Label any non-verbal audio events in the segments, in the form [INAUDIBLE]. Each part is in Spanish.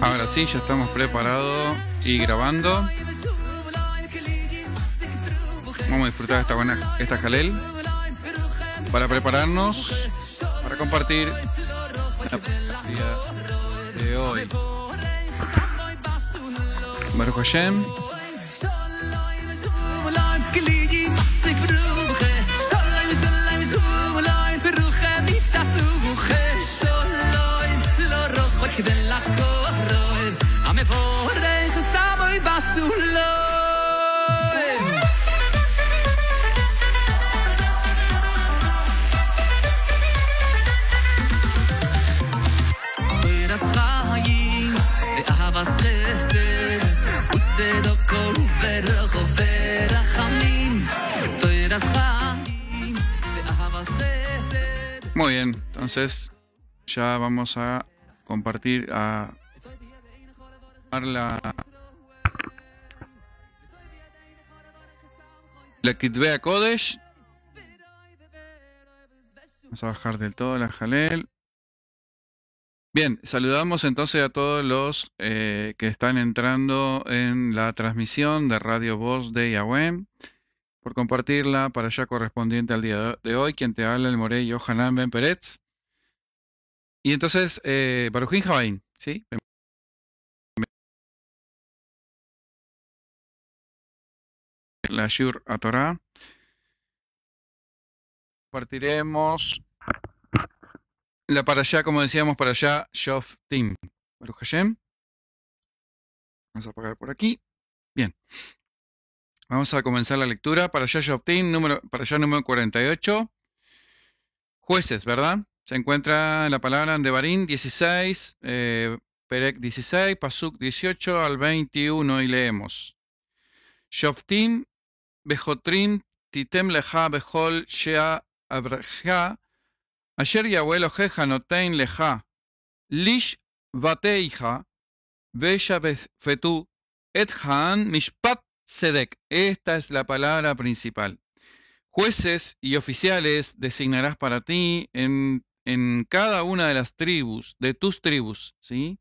Ahora sí, ya estamos preparados y grabando. Vamos a disfrutar esta buena esta jalel para prepararnos para compartir la partida de hoy. Baruch Hashem. Muy bien, entonces ya vamos a compartir, a la, la Kitvea Kodesh. Vamos a bajar del todo la Jalel. Bien, saludamos entonces a todos los eh, que están entrando en la transmisión de Radio Voz de Yahweh por compartirla para allá correspondiente al día de hoy. Quien te habla, el Morey Johanan Ben Pérez. Y entonces, eh, Barujín ¿sí? La Shur a Torah. Compartiremos la para allá, como decíamos, para allá, Shoftim. Baruch Hashem. Vamos a apagar por aquí. Bien. Vamos a comenzar la lectura. Para allá número, para allá número 48. Jueces, ¿verdad? Se encuentra en la palabra en Devarim 16, eh, Perek 16, Pasuk 18 al 21 y leemos. Shoftim Bejotrim Titem Leja Bejol Shea Abreja y abuelo jeja Notein Leja Lish Vateija Vesha Fetu Et Mishpat Sedec. Esta es la palabra principal. Jueces y oficiales designarás para ti en, cada una de las tribus, de tus tribus, ¿sí?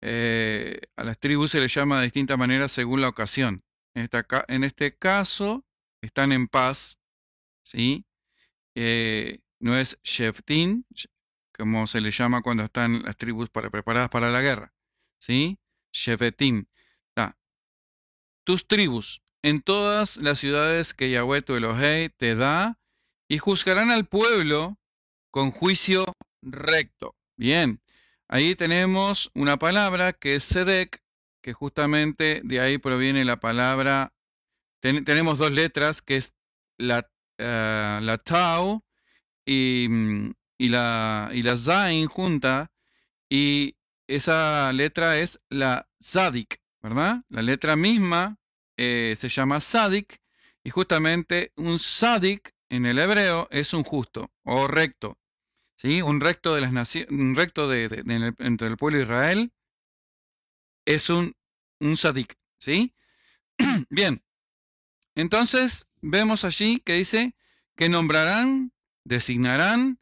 Eh, a las tribus se les llama de distinta manera según la ocasión. En, en este caso, están en paz, ¿sí? Eh, no es Sheftin, como se le llama cuando están las tribus preparadas para la guerra, ¿sí? Shevetim tus tribus en todas las ciudades que Yahweh tu Elohei te da, y juzgarán al pueblo con juicio recto. Bien, ahí tenemos una palabra que es Sedec, que justamente de ahí proviene la palabra, tenemos dos letras, que es la, eh, la Tau y, la, y la Zain junta, y esa letra es la Zadik. La letra misma eh, se llama sadik y justamente un sadik en el hebreo es un justo o recto, ¿sí? Un recto, de las un recto de, entre el pueblo de Israel es un, un sadik, ¿sí? [CLEARS THROAT] Bien, entonces vemos allí que dice que nombrarán, designarán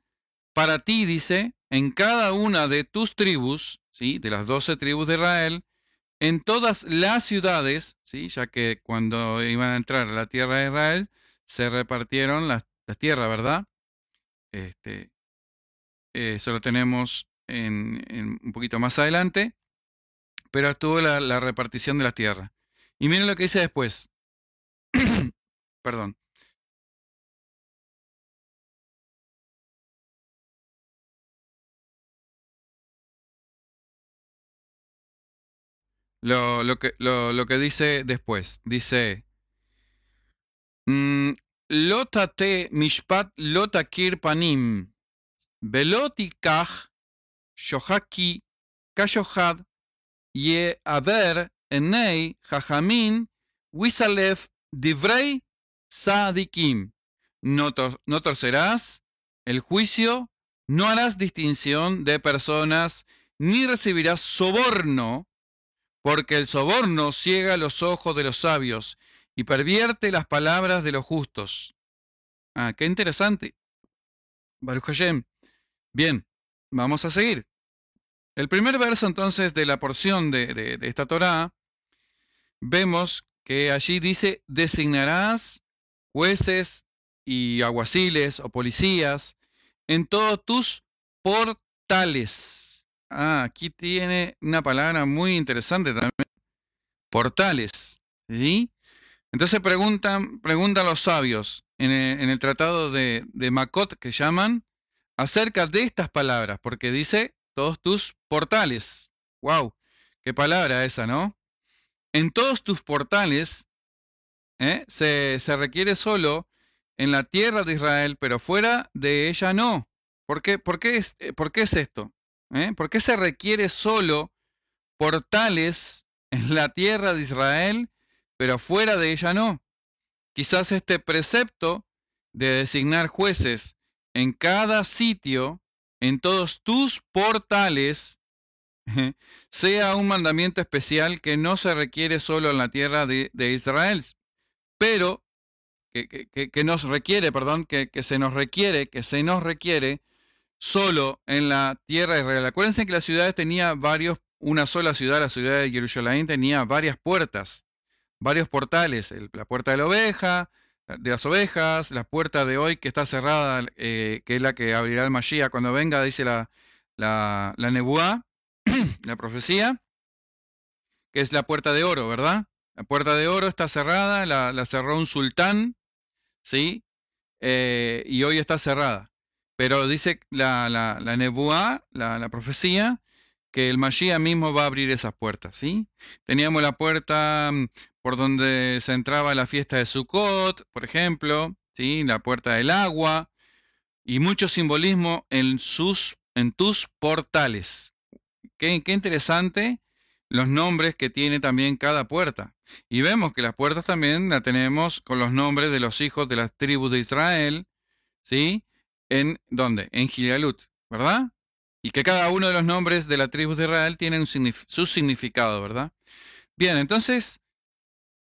para ti, dice, en cada una de tus tribus, ¿sí? De las doce tribus de Israel, en todas las ciudades, ¿sí? ya que cuando iban a entrar a la tierra de Israel, se repartieron las, tierras, ¿verdad? Este, eh, eso lo tenemos en, un poquito más adelante, pero estuvo la, la repartición de las tierras. Y miren lo que dice después. [CLEARS THROAT] Perdón. Lo, lo, que, dice después. Dice. Mm, Lotate mishpat lotakir panim. Velotikaj shohaki kashohad ye haber enei jajamin wisalef divrei sadikim. No, no torcerás el juicio, no harás distinción de personas, ni recibirás soborno porque el soborno ciega los ojos de los sabios y pervierte las palabras de los justos. Ah, qué interesante. Baruch Hashem. Bien, vamos a seguir. El primer verso entonces de la porción de, esta Torah, vemos que allí dice, designarás jueces y aguaciles o policías en todos tus portales. Ah, aquí tiene una palabra muy interesante también. Portales. ¿sí? Entonces preguntan, los sabios en el, tratado de, Makot que llaman acerca de estas palabras, porque dice todos tus portales. ¡Wow! ¡Qué palabra esa, ¿no? En todos tus portales ¿eh? se, se requiere solo en la tierra de Israel, pero fuera de ella no. ¿Por qué, por qué, es, eh, por qué es esto? ¿eh? ¿Por qué se requiere solo portales en la tierra de Israel, pero fuera de ella no? Quizás este precepto de designar jueces en cada sitio, en todos tus portales, [LAUGHS] sea un mandamiento especial que no se requiere solo en la tierra de, Israel, pero que, que, nos requiere, perdón, que, que se nos requiere, que se nos requiere solo en la tierra de Israel. Acuérdense que la ciudad tenía varios, una sola ciudad, la ciudad de Jerusalén tenía varias puertas, varios portales, la puerta de la oveja, de las ovejas, la puerta de hoy que está cerrada, eh, que es la que abrirá el Mashiach cuando venga, dice la, la, nebuá, [CLEARS THROAT] la profecía, que es la puerta de oro, ¿verdad? La puerta de oro está cerrada, la, la cerró un sultán, ¿sí? Eh, y hoy está cerrada. Pero dice la, la, la Nebuá, la, profecía, que el Mashiach mismo va a abrir esas puertas, ¿sí? Teníamos la puerta mm, por donde se entraba la fiesta de Sukkot, por ejemplo, ¿sí? La puerta del agua y mucho simbolismo en sus en tus portales. Qué, qué interesante los nombres que tiene también cada puerta. Y vemos que las puertas también la tenemos con los nombres de los hijos de las tribus de Israel, ¿sí? en dónde? En Gilgalut, ¿verdad? Y que cada uno de los nombres de la tribu de Israel tiene su significado, ¿verdad? Bien, entonces,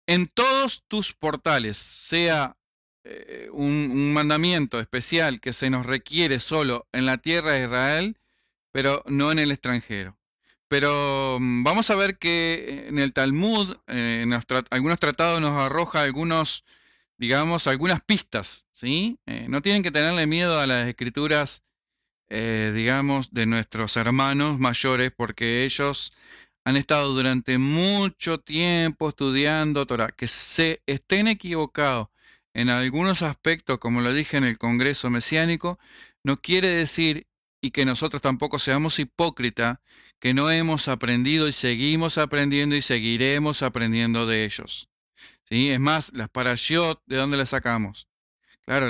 en todos tus portales, sea eh, un, mandamiento especial que se nos requiere solo en la tierra de Israel, pero no en el extranjero. Pero mm, vamos a ver que en el Talmud, eh, en algunos tratados nos arroja algunos digamos, algunas pistas, ¿sí? Eh, no tienen que tenerle miedo a las escrituras, eh, digamos, de nuestros hermanos mayores, porque ellos han estado durante mucho tiempo estudiando Torah. Que se estén equivocados en algunos aspectos, como lo dije en el Congreso Mesiánico, no quiere decir, y que nosotros tampoco seamos hipócritas, que no hemos aprendido y seguimos aprendiendo y seguiremos aprendiendo de ellos. ¿sí? Es más, las parashiot, ¿de dónde las sacamos? Claro,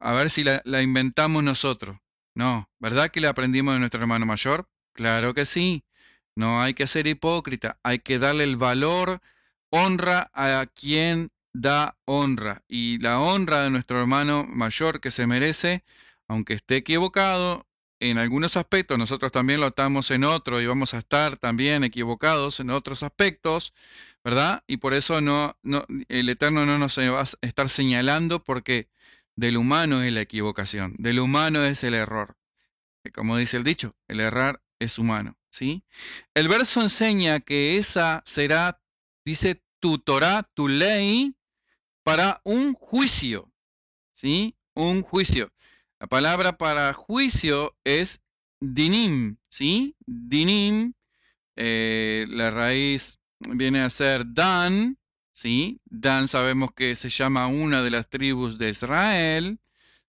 a ver si la, la inventamos nosotros. No, ¿verdad que la aprendimos de nuestro hermano mayor? Claro que sí. No hay que ser hipócrita, hay que darle el valor, honra a quien da honra. Y la honra de nuestro hermano mayor que se merece, aunque esté equivocado, en algunos aspectos, nosotros también lo estamos en otro y vamos a estar también equivocados en otros aspectos, ¿verdad? Y por eso no, el Eterno no nos va a estar señalando porque del humano es la equivocación, del humano es el error. Eh, como dice el dicho, el errar es humano, ¿sí? El verso enseña que esa será, dice, tu Torah, tu ley, para un juicio, ¿sí? Un juicio. La palabra para juicio es dinim, ¿sí? Dinim, eh, la raíz viene a ser Dan, ¿sí? Dan sabemos que se llama una de las tribus de Israel,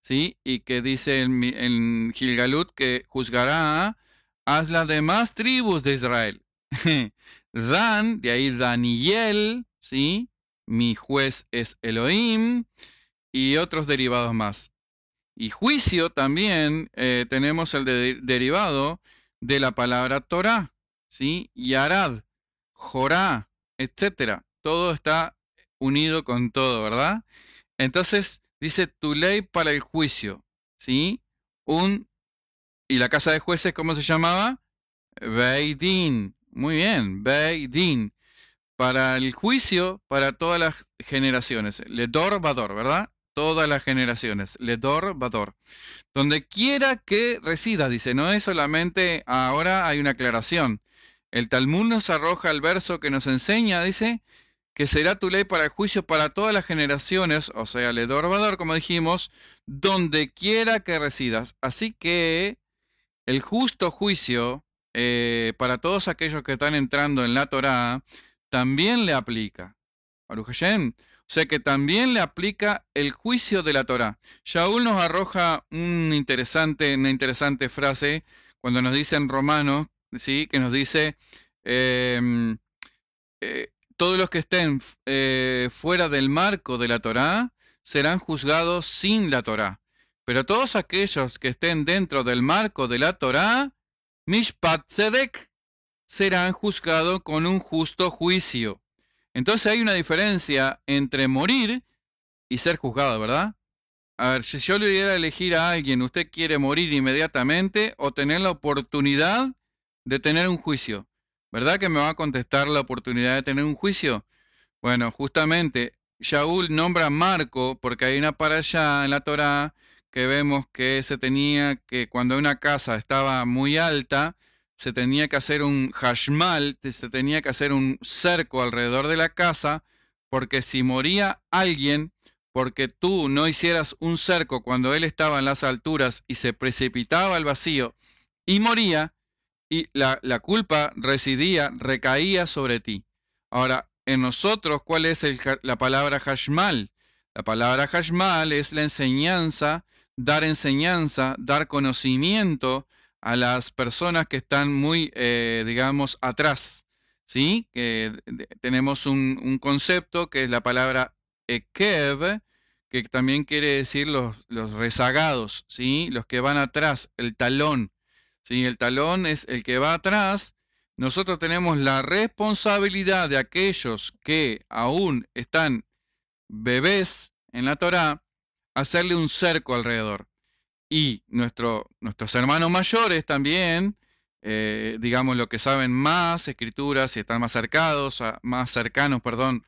¿sí? Y que dice en, en que juzgará a las demás tribus de Israel. [LAUGHS] Dan, de ahí Daniel, ¿sí? Mi juez es Elohim y otros derivados más. Y juicio también eh, tenemos el derivado de la palabra Torah, ¿sí? Yarad, Jorá, etcétera. Todo está unido con todo, ¿verdad? Entonces dice tu ley para el juicio, ¿sí? Un y la casa de jueces cómo se llamaba? Beidin. Muy bien, Beidin. Para el juicio para todas las generaciones. Ledor Vador, ¿verdad? todas las generaciones. Ledor, Vador. Donde quiera que resida, dice, no es solamente ahora hay una aclaración. El Talmud nos arroja el verso que nos enseña, dice, que será tu ley para el juicio para todas las generaciones, o sea, Ledor, Vador, como dijimos, donde quiera que residas. Así que el justo juicio eh, para todos aquellos que están entrando en la Torá también le aplica sea que también le aplica el juicio de la Torá. Shaul nos arroja un interesante, una interesante frase cuando nos dice en Romanos, ¿sí? que nos dice, em, eh, todos los que estén eh, fuera del marco de la Torá serán juzgados sin la Torá. Pero todos aquellos que estén dentro del marco de la Torá, Mishpat Zedek, serán juzgados con un justo juicio. Entonces hay una diferencia entre morir y ser juzgado, ¿verdad? A ver, si yo le diera elegir a alguien, ¿usted quiere morir inmediatamente o tener la oportunidad de tener un juicio? ¿Verdad que me va a contestar la oportunidad de tener un juicio? Bueno, justamente, Shaul nombra a Marco porque hay una para allá en la Torá que vemos que se tenía que cuando una casa estaba muy alta, se tenía que hacer un hashmal, se tenía que hacer un cerco alrededor de la casa, porque si moría alguien, porque tú no hicieras un cerco cuando él estaba en las alturas y se precipitaba al vacío y moría, y la, culpa residía, recaía sobre ti. Ahora, en nosotros, ¿cuál es la palabra hashmal? La palabra hashmal es la enseñanza, dar enseñanza, dar conocimiento, a las personas que están muy, eh, digamos, atrás. ¿sí? Que tenemos un, concepto que es la palabra ekev, que también quiere decir los, los, rezagados, ¿sí? los que van atrás, el talón. ¿sí? El talón es el que va atrás. Nosotros tenemos la responsabilidad de aquellos que aún están bebés en la Torá, hacerle un cerco alrededor. Y nuestros hermanos mayores también, eh, digamos, lo que saben más escrituras y están más cercados, a, más cercanos, perdón,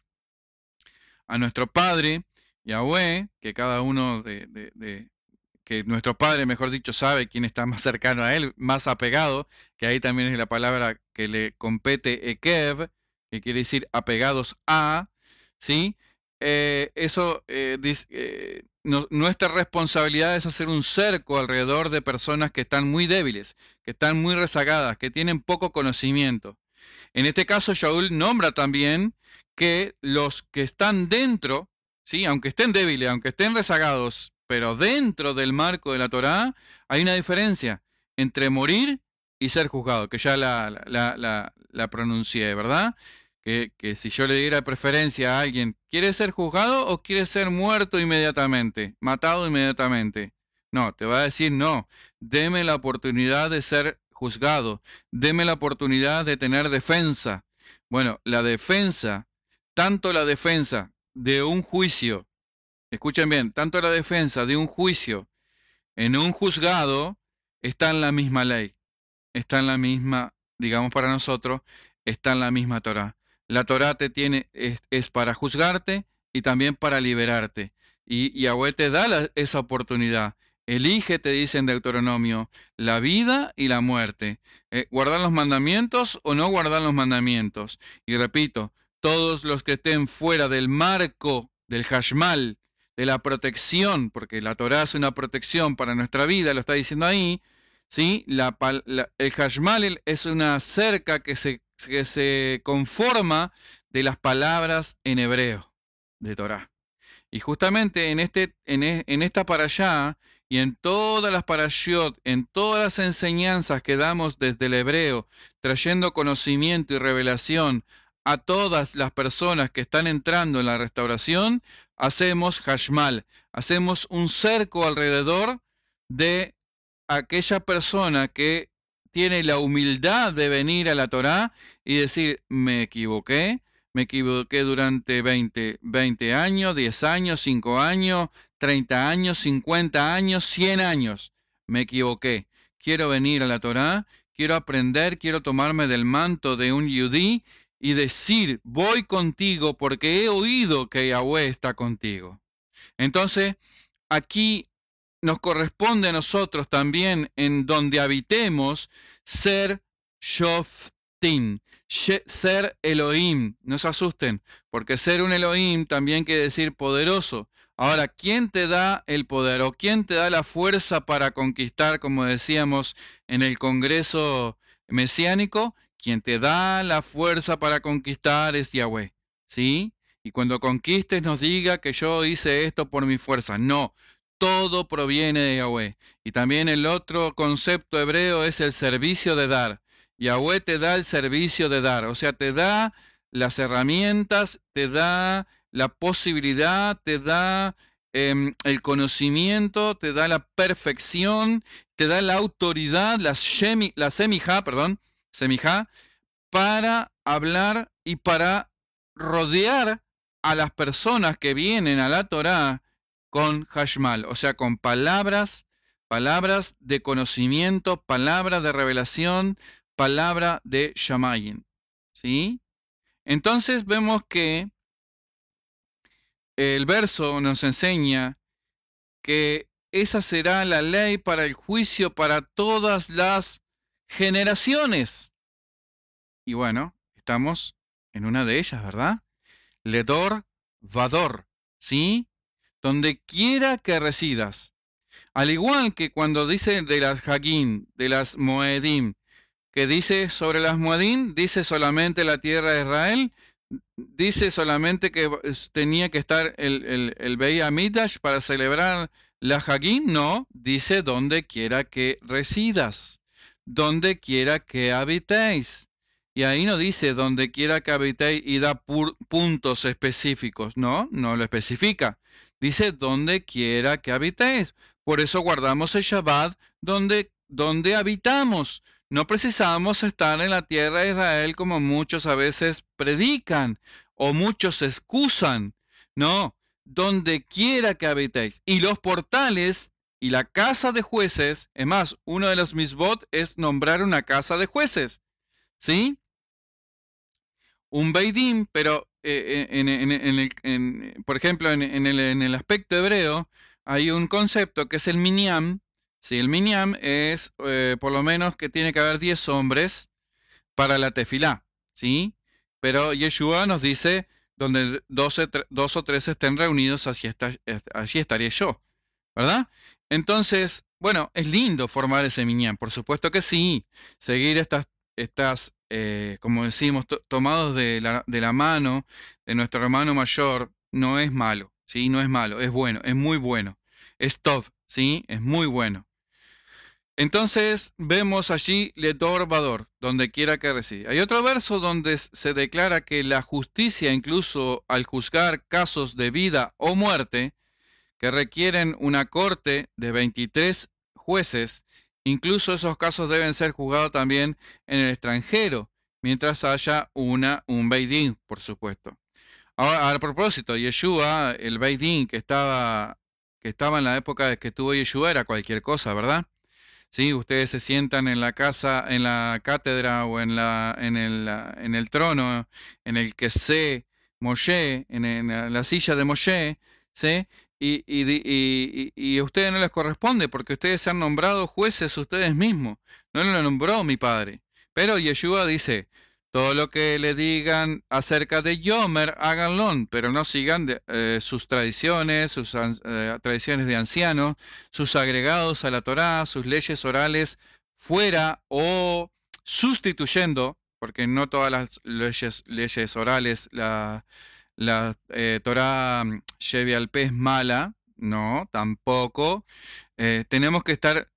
a nuestro Padre, Yahweh, que cada uno de, que nuestro Padre, mejor dicho, sabe quién está más cercano a Él, más apegado, que ahí también es la palabra que le compete Ekev, que quiere decir apegados a, ¿sí? Eh, eso eh, dice, nuestra responsabilidad es hacer un cerco alrededor de personas que están muy débiles, que están muy rezagadas, que tienen poco conocimiento. En este caso, Shaul nombra también que los que están dentro, ¿sí? aunque estén débiles, aunque estén rezagados, pero dentro del marco de la Torá, hay una diferencia entre morir y ser juzgado, que ya la, la, la pronuncié, ¿verdad? que, si yo le diera preferencia a alguien, ¿quiere ser juzgado o quiere ser muerto inmediatamente, matado inmediatamente? No, te va a decir, no, deme la oportunidad de ser juzgado, deme la oportunidad de tener defensa. Bueno, la defensa, tanto la defensa de un juicio, escuchen bien, tanto la defensa de un juicio en un juzgado está en la misma ley, está en la misma, digamos para nosotros, está en la misma Torah. La Torá te tiene, es, para juzgarte y también para liberarte. Y Yahweh te da esa oportunidad. Elige, te dicen en Deuteronomio, la vida y la muerte. Eh, guardan guardar los mandamientos o no guardar los mandamientos. Y repito, todos los que estén fuera del marco del hashmal, de la protección, porque la Torá es una protección para nuestra vida, lo está diciendo ahí, ¿sí? el hashmal es una cerca que se que se conforma de las palabras en hebreo de Torá. Y justamente en, este, en, e, esta para allá y en todas las parashot, en todas las enseñanzas que damos desde el hebreo, trayendo conocimiento y revelación a todas las personas que están entrando en la restauración, hacemos hashmal, hacemos un cerco alrededor de aquella persona que tiene la humildad de venir a la Torah y decir, me equivoqué, me equivoqué durante 20, 20 años, 10 años, 5 años, 30 años, 50 años, 100 años. Me equivoqué. Quiero venir a la Torah, quiero aprender, quiero tomarme del manto de un yudí y decir, voy contigo porque he oído que Yahweh está contigo. Entonces, aquí nos corresponde a nosotros también en donde habitemos ser Shoftin, ser Elohim. No se asusten, porque ser un Elohim también quiere decir poderoso. Ahora, ¿quién te da el poder o quién te da la fuerza para conquistar, como decíamos en el Congreso Mesiánico? Quien te da la fuerza para conquistar es Yahweh. ¿Sí? Y cuando conquistes nos diga que yo hice esto por mi fuerza. No, todo proviene de Yahweh. Y también el otro concepto hebreo es el servicio de dar. Yahweh te da el servicio de dar, o sea, te da las herramientas, te da la posibilidad, te da em, el conocimiento, te da la perfección, te da la autoridad, la, shemi, semija, perdón, semija, para hablar y para rodear a las personas que vienen a la Torá con Hashmal, o sea, con palabras, palabras de conocimiento, palabra de revelación, palabra de Shamayin. ¿Sí? Entonces vemos que el verso nos enseña que esa será la ley para el juicio para todas las generaciones. Y bueno, estamos en una de ellas, ¿verdad? Ledor Vador, ¿sí? donde quiera que residas. Al igual que cuando dice de las hagin, de las Moedim, que dice sobre las Moedim, dice solamente la tierra de Israel, dice solamente que tenía que estar el, el, el para celebrar la hagin, no, dice donde quiera que residas, donde quiera que habitéis. Y ahí no dice donde quiera que habitéis y da puntos específicos, no, no lo especifica, Dice, donde quiera que habitéis. Por eso guardamos el Shabbat donde, donde habitamos. No precisamos estar en la tierra de Israel como muchos a veces predican o muchos excusan. No, donde quiera que habitéis. Y los portales y la casa de jueces, es más, uno de los misbot es nombrar una casa de jueces, ¿sí? Un beidim, pero eh, por ejemplo, en, el, aspecto hebreo hay un concepto que es el miniam. si el miniam es eh, por lo menos que tiene que haber 10 hombres para la tefilá. ¿sí? Pero Yeshua nos dice, donde 12 dos o tres estén reunidos, así está, allí estaría yo. ¿Verdad? Entonces, bueno, es lindo formar ese miniam por supuesto que sí. Seguir estas estás, eh, como decimos, tomados de la, mano de nuestro hermano mayor, no es malo, ¿sí? No es malo, es bueno, es muy bueno. Es top, ¿sí? Es muy bueno. Entonces vemos allí Letor Vador, donde quiera que reside. Hay otro verso donde se declara que la justicia, incluso al juzgar casos de vida o muerte, que requieren una corte de 23 jueces, Incluso esos casos deben ser juzgados también en el extranjero, mientras haya una, un Beidín, por supuesto. Ahora, a propósito, Yeshua, el Beidín que estaba, que estaba en la época que tuvo Yeshua era cualquier cosa, ¿verdad? ¿Sí? Ustedes se sientan en la casa, en la cátedra o en, la, en, el, en el trono en el que se Moshe, en, en la silla de Moshe, ¿sí? y, y, a ustedes no les corresponde porque ustedes se han nombrado jueces ustedes mismos. No lo nombró mi padre. Pero Yeshua dice, todo lo que le digan acerca de Yomer, háganlo, pero no sigan eh, sus tradiciones, sus eh, tradiciones de ancianos, sus agregados a la Torá, sus leyes orales fuera o sustituyendo, porque no todas las leyes, leyes orales la, la eh, Torah lleve al pez mala, no, tampoco. Eh, tenemos que estar,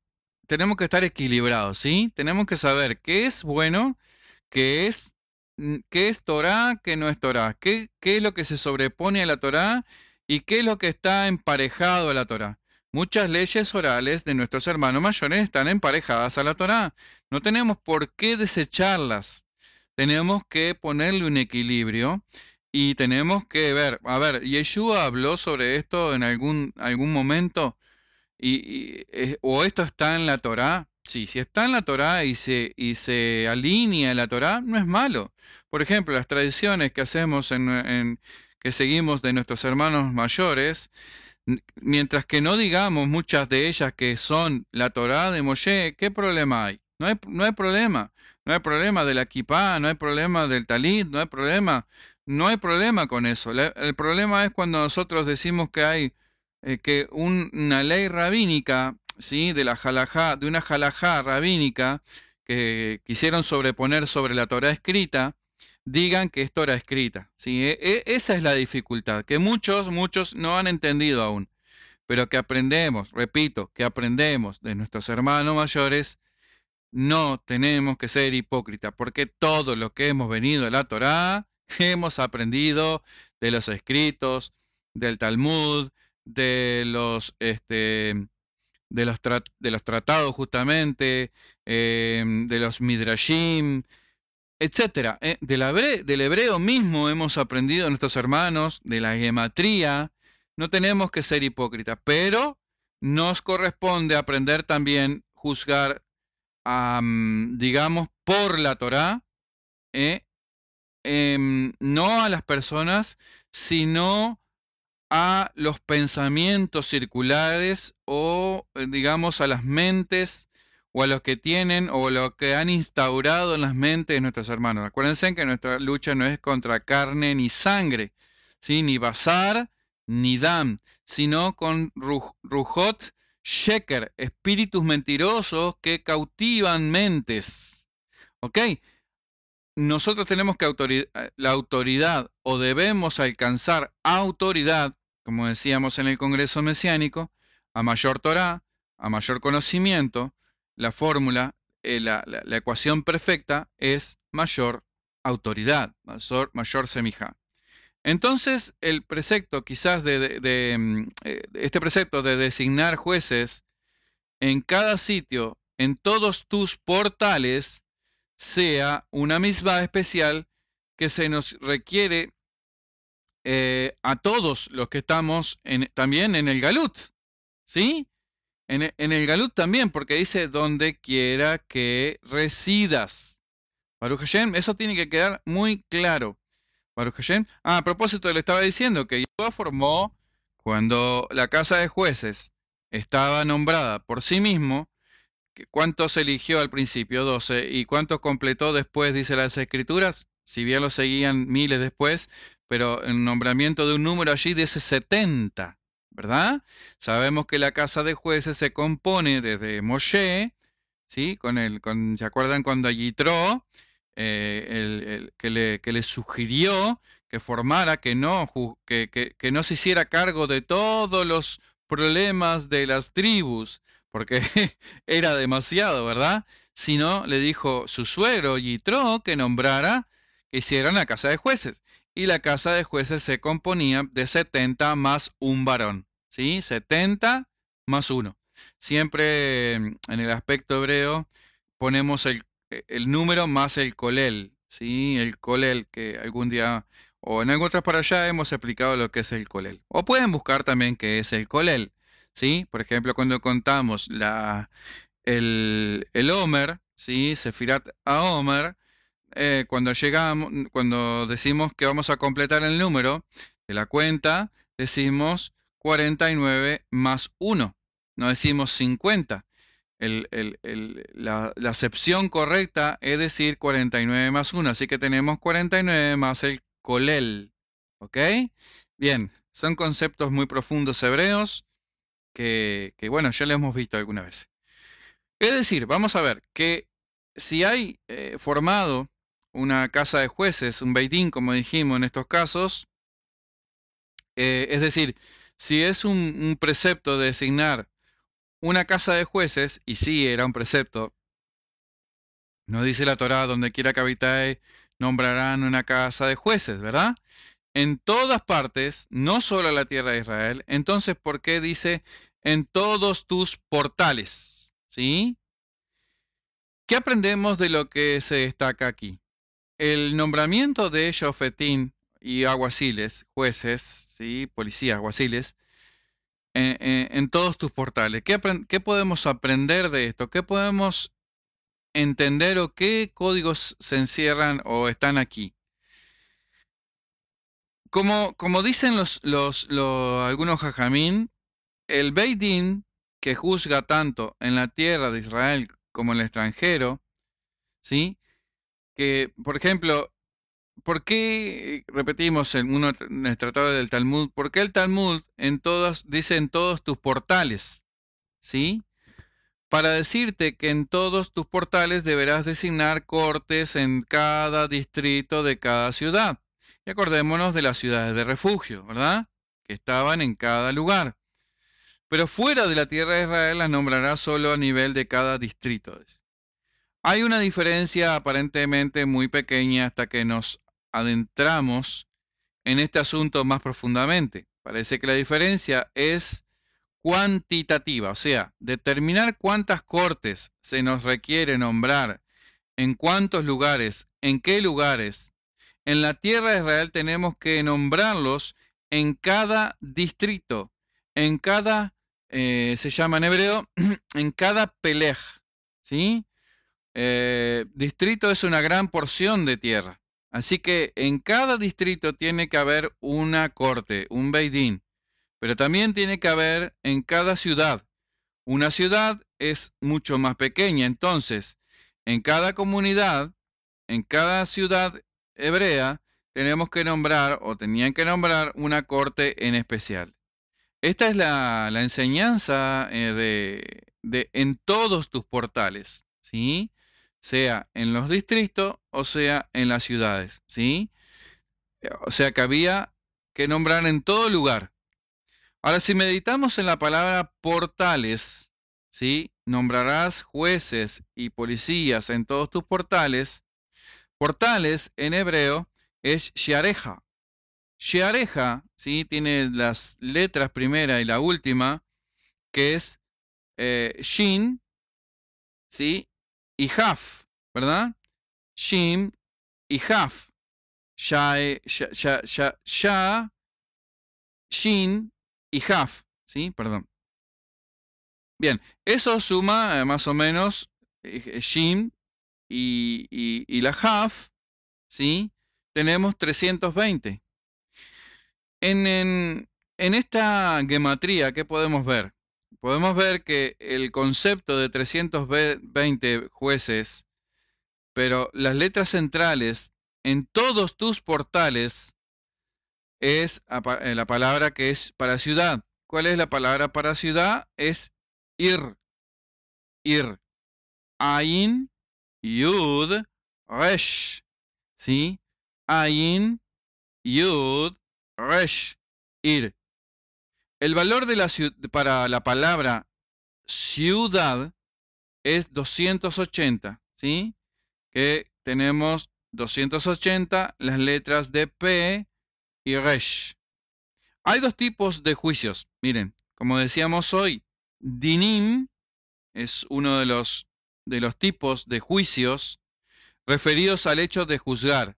tenemos que estar equilibrados, ¿sí? Tenemos que saber qué es bueno, qué es, mm, qué es Torah, qué no es Torah, qué, qué es lo que se sobrepone a la Torah y qué es lo que está emparejado a la Torah. Muchas leyes orales de nuestros hermanos mayores están emparejadas a la Torá. No tenemos por qué desecharlas. Tenemos que ponerle un equilibrio y tenemos que ver, a ver, Yeshua habló sobre esto en algún, algún momento, y, eh, o esto está en la Torá. Sí, si está en la Torá y se, y se alinea la Torá, no es malo. Por ejemplo, las tradiciones que hacemos, en, que seguimos de nuestros hermanos mayores, mientras que no digamos muchas de ellas que son la Torá de Moshe, ¿qué problema hay? No hay, no hay problema. No hay problema del la no hay problema del talit, no hay problema no hay problema con eso. el problema es cuando nosotros decimos que hay eh, que una ley rabínica, ¿sí? de la halajá, de una halajá rabínica que quisieron sobreponer sobre la Torah escrita, digan que es Torah escrita. ¿sí? E, e, esa es la dificultad, que muchos, muchos no han entendido aún. Pero que aprendemos, repito, que aprendemos de nuestros hermanos mayores, no tenemos que ser hipócritas, porque todo lo que hemos venido de la Torá hemos aprendido de los escritos, del Talmud, de los, este, de los, de los tratados justamente, eh, de los Midrashim, etcétera. Eh, del, del, hebreo mismo hemos aprendido nuestros hermanos, de la gematría. No tenemos que ser hipócritas, pero nos corresponde aprender también juzgar, digamos, por la Torá, eh, Em, no a las personas, sino a los pensamientos circulares o, eh, digamos, a las mentes o a los que tienen o lo que han instaurado en las mentes de nuestros hermanos. Acuérdense que nuestra lucha no es contra carne ni sangre, ¿sí? ni bazar ni dam, sino con rujot sheker, espíritus mentirosos que cautivan mentes. ¿Ok? nosotros tenemos que eh, la autoridad o debemos alcanzar autoridad, como decíamos en el Congreso Mesiánico, a mayor Torah, a mayor conocimiento, la fórmula, eh, la, ecuación perfecta es mayor autoridad, mayor, mayor semija. Entonces, el precepto quizás de mm, eh, este precepto de designar jueces en cada sitio, en todos tus portales, sea una misma especial que se nos requiere eh, a todos los que estamos también en el Galut, ¿sí? En, el Galut también, porque dice donde quiera que residas. Baruch Hashem, eso tiene que quedar muy claro. Baruch ah, a propósito, le estaba diciendo que Yeshua formó, cuando la casa de jueces estaba nombrada por sí mismo, ¿Cuántos eligió al principio? 12. ¿Y cuántos completó después, dice las escrituras? Si bien lo seguían miles después, pero el nombramiento de un número allí dice 70, ¿verdad? Sabemos que la casa de jueces se compone desde Moshe, ¿sí? Con el, con, ¿Se acuerdan cuando Yitro, eh, el, que, le, sugirió que formara, que no, que no se hiciera cargo de todos los problemas de las tribus, porque [LAUGHS] era demasiado, ¿verdad? Sino le dijo su suegro Yitro que nombrara, que hiciera la casa de jueces. Y la casa de jueces se componía de 70 más un varón, ¿sí? 70 más uno. Siempre mm, en el aspecto hebreo ponemos e, el, número más el colel, ¿sí? El colel que algún día o en algún otras para allá hemos explicado lo que es el colel. O pueden buscar también qué es el colel. ¿sí? Por ejemplo, cuando contamos la, el, Homer, ¿sí? Sefirat a Homer, eh, cuando llegamos, cuando decimos que vamos a completar el número de la cuenta, decimos 49 más 1, no decimos 50. la, la, acepción correcta es decir 49 más 1, así que tenemos 49 más el colel, ¿ok? Bien, son conceptos muy profundos hebreos que, bueno, ya lo hemos visto alguna vez. Es decir, vamos a ver que si hay eh, formado una casa de jueces, un beidín, como dijimos en estos casos, eh, es decir, si es un, precepto designar una casa de jueces, y sí era un precepto, no dice la Torá, donde quiera que habitáis, nombrarán una casa de jueces, ¿verdad? En todas partes, no solo en la tierra de Israel, entonces, ¿por qué dice en todos tus portales. ¿Sí? ¿Qué aprendemos de lo que se destaca aquí? El nombramiento de Jofetín y aguaciles, jueces, ¿sí? policías, aguaciles, eh, eh, en, todos tus portales. ¿Qué, podemos aprender de esto? ¿Qué podemos entender o qué códigos se encierran o están aquí? Como, como, dicen los, los, los algunos jajamín, el Beidín, que juzga tanto en la tierra de Israel como en el extranjero, ¿sí? Que, por ejemplo, ¿por qué, repetimos en uno tratado del Talmud, por qué el Talmud en todos, dice en todos tus portales, ¿sí? Para decirte que en todos tus portales deberás designar cortes en cada distrito de cada ciudad. Y acordémonos de las ciudades de refugio, ¿verdad? Que estaban en cada lugar. Pero fuera de la tierra de Israel las nombrará solo a nivel de cada distrito. Hay una diferencia aparentemente muy pequeña hasta que nos adentramos en este asunto más profundamente. Parece que la diferencia es cuantitativa, o sea, determinar cuántas cortes se nos requiere nombrar, en cuántos lugares, en qué lugares. En la tierra de Israel tenemos que nombrarlos en cada distrito, en cada eh, se llama en hebreo, [CLEARS THROAT] en cada pelej, ¿sí? Eh, distrito es una gran porción de tierra. Así que en cada distrito tiene que haber una corte, un beidín. Pero también tiene que haber en cada ciudad. Una ciudad es mucho más pequeña. Entonces, en cada comunidad, en cada ciudad hebrea, tenemos que nombrar o tenían que nombrar una corte en especial. Esta es la, enseñanza eh, de, en todos tus portales, ¿sí? Sea en los distritos o sea en las ciudades, ¿sí? O sea que había que nombrar en todo lugar. Ahora, si meditamos en la palabra portales, ¿sí? Nombrarás jueces y policías en todos tus portales. Portales en hebreo es shiareja. Sheareja, ¿sí? tiene las letras primera y la última, que es eh, Shin ¿sí? y Haf, ¿verdad? Shin y Haf. Ya, ya, ya, y Haf, ¿sí? Perdón. Bien, eso suma eh, más o menos Shin eh, y, la Haf, ¿sí? Tenemos 320 en, esta gematría, ¿qué podemos ver? Podemos ver que el concepto de 320 jueces, pero las letras centrales en todos tus portales es eh, la palabra que es para ciudad. ¿Cuál es la palabra para ciudad? Es ir. Ir. Ain, yud, resh. ¿Sí? Ain, yud, resh, ir. El valor de la, para la palabra ciudad es 280, ¿sí? Que tenemos 280 las letras de P y Resh. Hay dos tipos de juicios. Miren, como decíamos hoy, Dinim es uno de los, de los tipos de juicios referidos al hecho de juzgar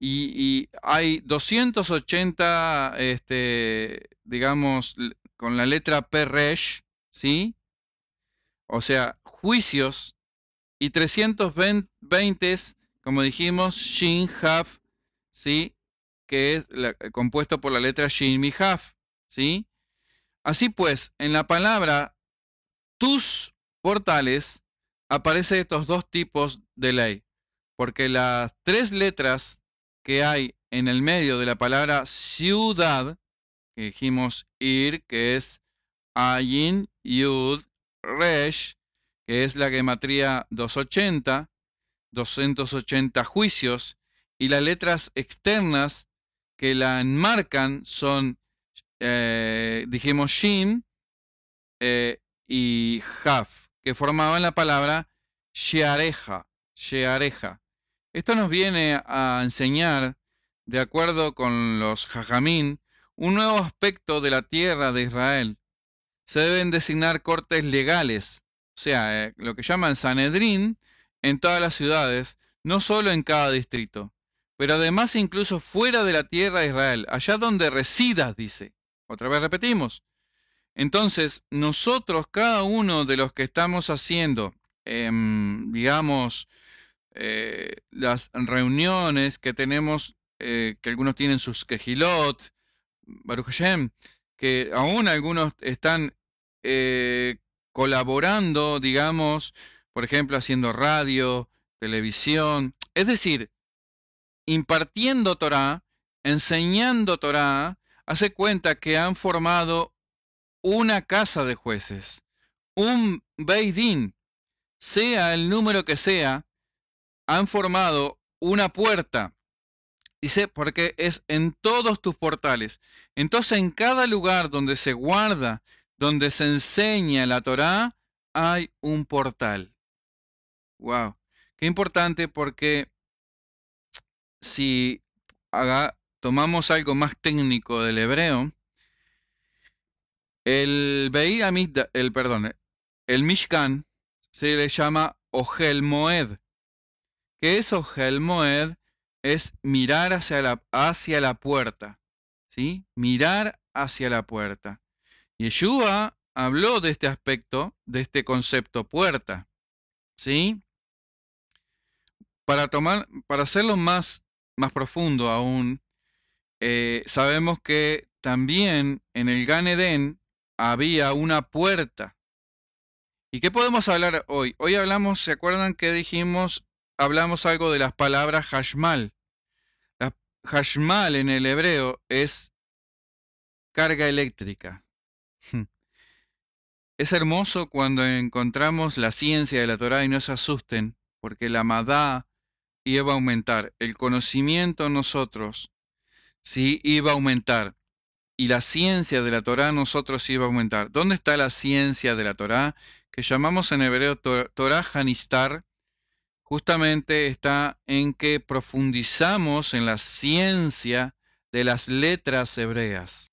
y, hay 280, este, digamos, con la letra presh ¿sí? O sea, juicios y 320, como dijimos, Shin, Haf, ¿sí? Que es compuesto por la letra Shin, Mi, Haf, ¿sí? Así pues, en la palabra tus portales aparece estos dos tipos de ley, porque las tres letras que hay en el medio de la palabra ciudad, que dijimos ir, que es Ayin Yud Resh, que es la gematría 280, 280 juicios, y las letras externas que la enmarcan son, eh, dijimos, Shin eh, y Haf, que formaban la palabra Sheareja, Sheareja. Esto nos viene a enseñar, de acuerdo con los jajamín, un nuevo aspecto de la tierra de Israel. Se deben designar cortes legales, o sea, eh, lo que llaman Sanedrín, en todas las ciudades, no solo en cada distrito, pero además incluso fuera de la tierra de Israel, allá donde residas, dice. Otra vez repetimos. Entonces, nosotros, cada uno de los que estamos haciendo, em, digamos, eh, las reuniones que tenemos, eh, que algunos tienen sus quejilot, Baruch Hashem, que aún algunos están eh, colaborando, digamos, por ejemplo, haciendo radio, televisión, es decir, impartiendo Torah, enseñando Torah, hace cuenta que han formado una casa de jueces, un Beidín, sea el número que sea, han formado una puerta. Dice, porque es en todos tus portales. Entonces, en cada lugar donde se guarda, donde se enseña la Torá, hay un portal. Wow. Qué importante porque si tomamos algo más técnico del hebreo, el Beir el perdón, el Mishkan se le llama Ogel Moed, que eso Helmoed es mirar hacia la, hacia la puerta, ¿sí? Mirar hacia la puerta. Yeshua habló de este aspecto, de este concepto puerta, ¿sí? Para, tomar, para hacerlo más, más profundo aún, eh, sabemos que también en el Gan Eden había una puerta. ¿Y qué podemos hablar hoy? Hoy hablamos, ¿se acuerdan que dijimos hablamos algo de las palabras hashmal. La hashmal en el hebreo es carga eléctrica. Hmm. Es hermoso cuando encontramos la ciencia de la Torá y no se asusten, porque la madá iba a aumentar, el conocimiento nosotros sí iba a aumentar y la ciencia de la Torá nosotros iba a aumentar. ¿Dónde está la ciencia de la Torá? Que llamamos en hebreo Torah Hanistar, justamente está en que profundizamos en la ciencia de las letras hebreas.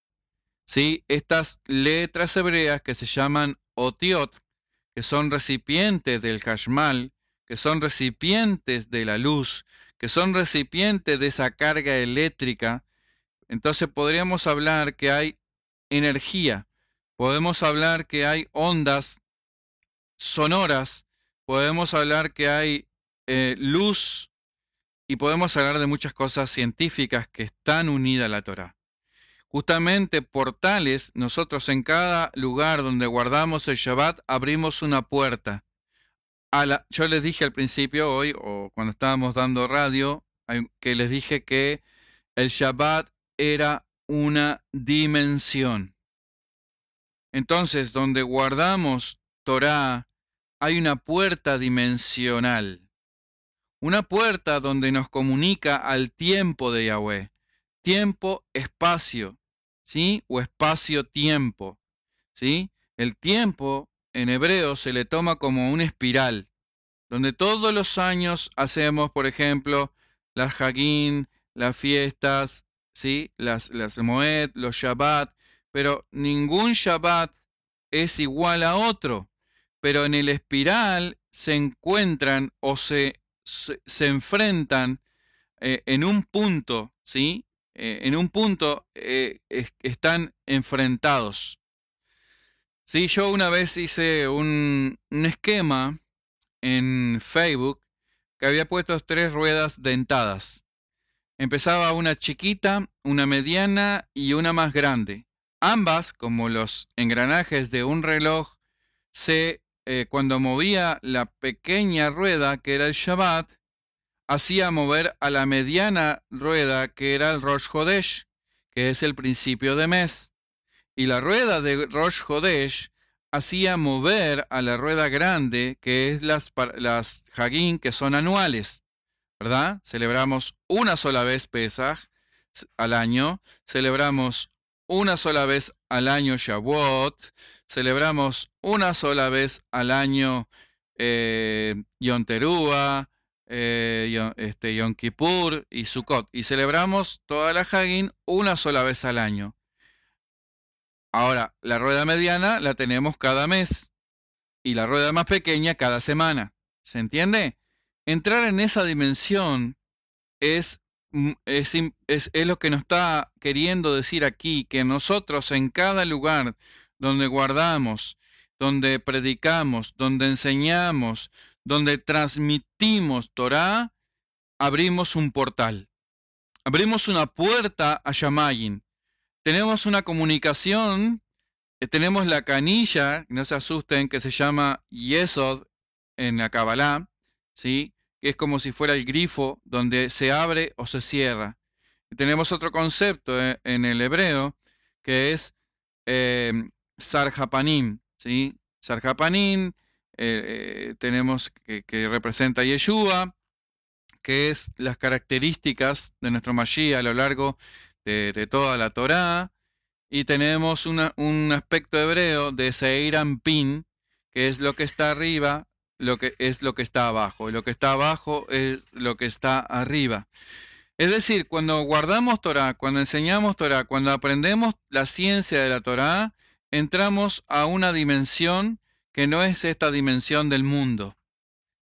¿Sí? Estas letras hebreas que se llaman otiot, que son recipientes del kashmal, que son recipientes de la luz, que son recipientes de esa carga eléctrica, entonces podríamos hablar que hay energía, podemos hablar que hay ondas sonoras, podemos hablar que hay eh, luz y podemos hablar de muchas cosas científicas que están unidas a la Torah. Justamente por tales, nosotros en cada lugar donde guardamos el Shabbat abrimos una puerta. A la, yo les dije al principio hoy, o cuando estábamos dando radio, que les dije que el Shabbat era una dimensión. Entonces, donde guardamos Torah, hay una puerta dimensional una puerta donde nos comunica al tiempo de Yahweh, tiempo, espacio, ¿sí? O espacio-tiempo, ¿sí? El tiempo en hebreo se le toma como una espiral, donde todos los años hacemos, por ejemplo, las Hagin, las fiestas, ¿sí? las, las Moed, los Shabbat, pero ningún Shabbat es igual a otro, pero en el espiral se encuentran o se se, enfrentan eh, en un punto, ¿sí? Eh, en un punto eh, están enfrentados. ¿Sí? Yo una vez hice un, un esquema en Facebook que había puesto tres ruedas dentadas. Empezaba una chiquita, una mediana y una más grande. Ambas, como los engranajes de un reloj, se eh, cuando movía la pequeña rueda, que era el Shabbat, hacía mover a la mediana rueda, que era el Rosh Hodesh, que es el principio de mes. Y la rueda de Rosh Hodesh hacía mover a la rueda grande, que es las, las Hagin, que son anuales. ¿Verdad? Celebramos una sola vez Pesach al año, celebramos una sola vez al año Shavuot, celebramos una sola vez al año eh, Teruah, eh, este, Yom Kippur y Sukkot. Y celebramos toda la Hagin una sola vez al año. Ahora, la rueda mediana la tenemos cada mes y la rueda más pequeña cada semana. ¿Se entiende? Entrar en esa dimensión es, mm, es, es, lo que nos está queriendo decir aquí, que nosotros en cada lugar donde guardamos, donde predicamos, donde enseñamos, donde transmitimos Torah, abrimos un portal. Abrimos una puerta a Shamayin. Tenemos una comunicación, eh, tenemos la canilla, no se asusten, que se llama Yesod en la Kabbalah, ¿sí? que es como si fuera el grifo donde se abre o se cierra. tenemos otro concepto eh, en el hebreo, que es eh, Sarjapanim, ¿sí? Sarjapanim, eh, eh, tenemos que, representa Yeshua, que es las características de nuestro Mashiach a lo largo de, toda la Torá, y tenemos un aspecto hebreo de Seiran Pin, que es lo que está arriba, lo que es lo que está abajo, y lo que está abajo es lo que está arriba. Es decir, cuando guardamos Torah, cuando enseñamos Torah, cuando aprendemos la ciencia de la Torah, entramos a una dimensión que no es esta dimensión del mundo.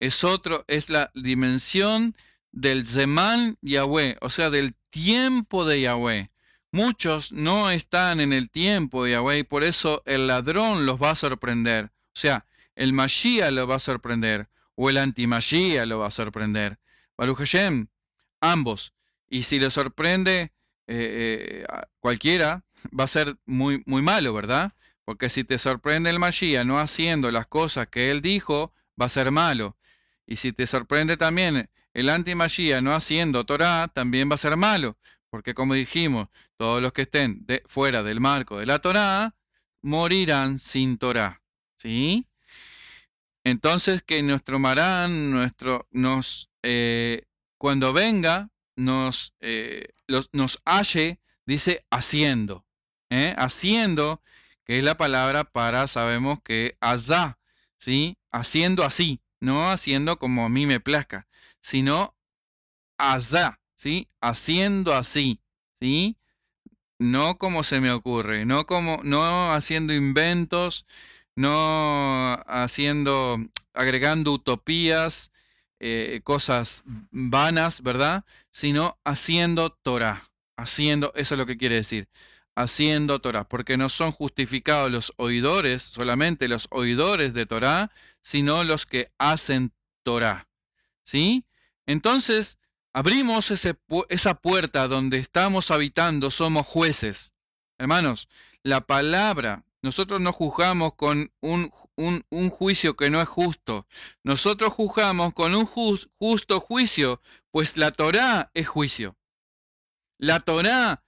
Es otro, es la dimensión del Zeman Yahweh, o sea, del tiempo de Yahweh. Muchos no están en el tiempo de Yahweh y por eso el ladrón los va a sorprender. O sea, el Mashiach lo va a sorprender o el anti-Mashiach lo va a sorprender. Baruch Hashem, ambos. Y si le sorprende eh, eh, cualquiera, va a ser muy, muy malo, ¿verdad? Porque si te sorprende el Mashiach no haciendo las cosas que él dijo, va a ser malo. Y si te sorprende también el anti no haciendo Torah, también va a ser malo. Porque como dijimos, todos los que estén fuera del marco de la Torah, morirán sin Torah. ¿Sí? Entonces que nuestro Marán, nuestro, nos, eh, cuando venga, nos, eh, nos halle, dice, haciendo. ¿eh? Haciendo que es la palabra para, sabemos que allá, ¿sí? Haciendo así, no haciendo como a mí me plazca, sino allá, ¿sí? Haciendo así, ¿sí? No como se me ocurre, no como, no haciendo inventos, no haciendo, agregando utopías, eh, cosas vanas, ¿verdad? Sino haciendo Torah, haciendo, eso es lo que quiere decir haciendo Torah, porque no son justificados los oidores, solamente los oidores de Torah, sino los que hacen Torah. ¿Sí? Entonces, abrimos esa puerta donde estamos habitando, somos jueces. Hermanos, la palabra, nosotros no juzgamos con un, juicio que no es justo. Nosotros juzgamos con un justo juicio, pues la Torah es juicio. La Torah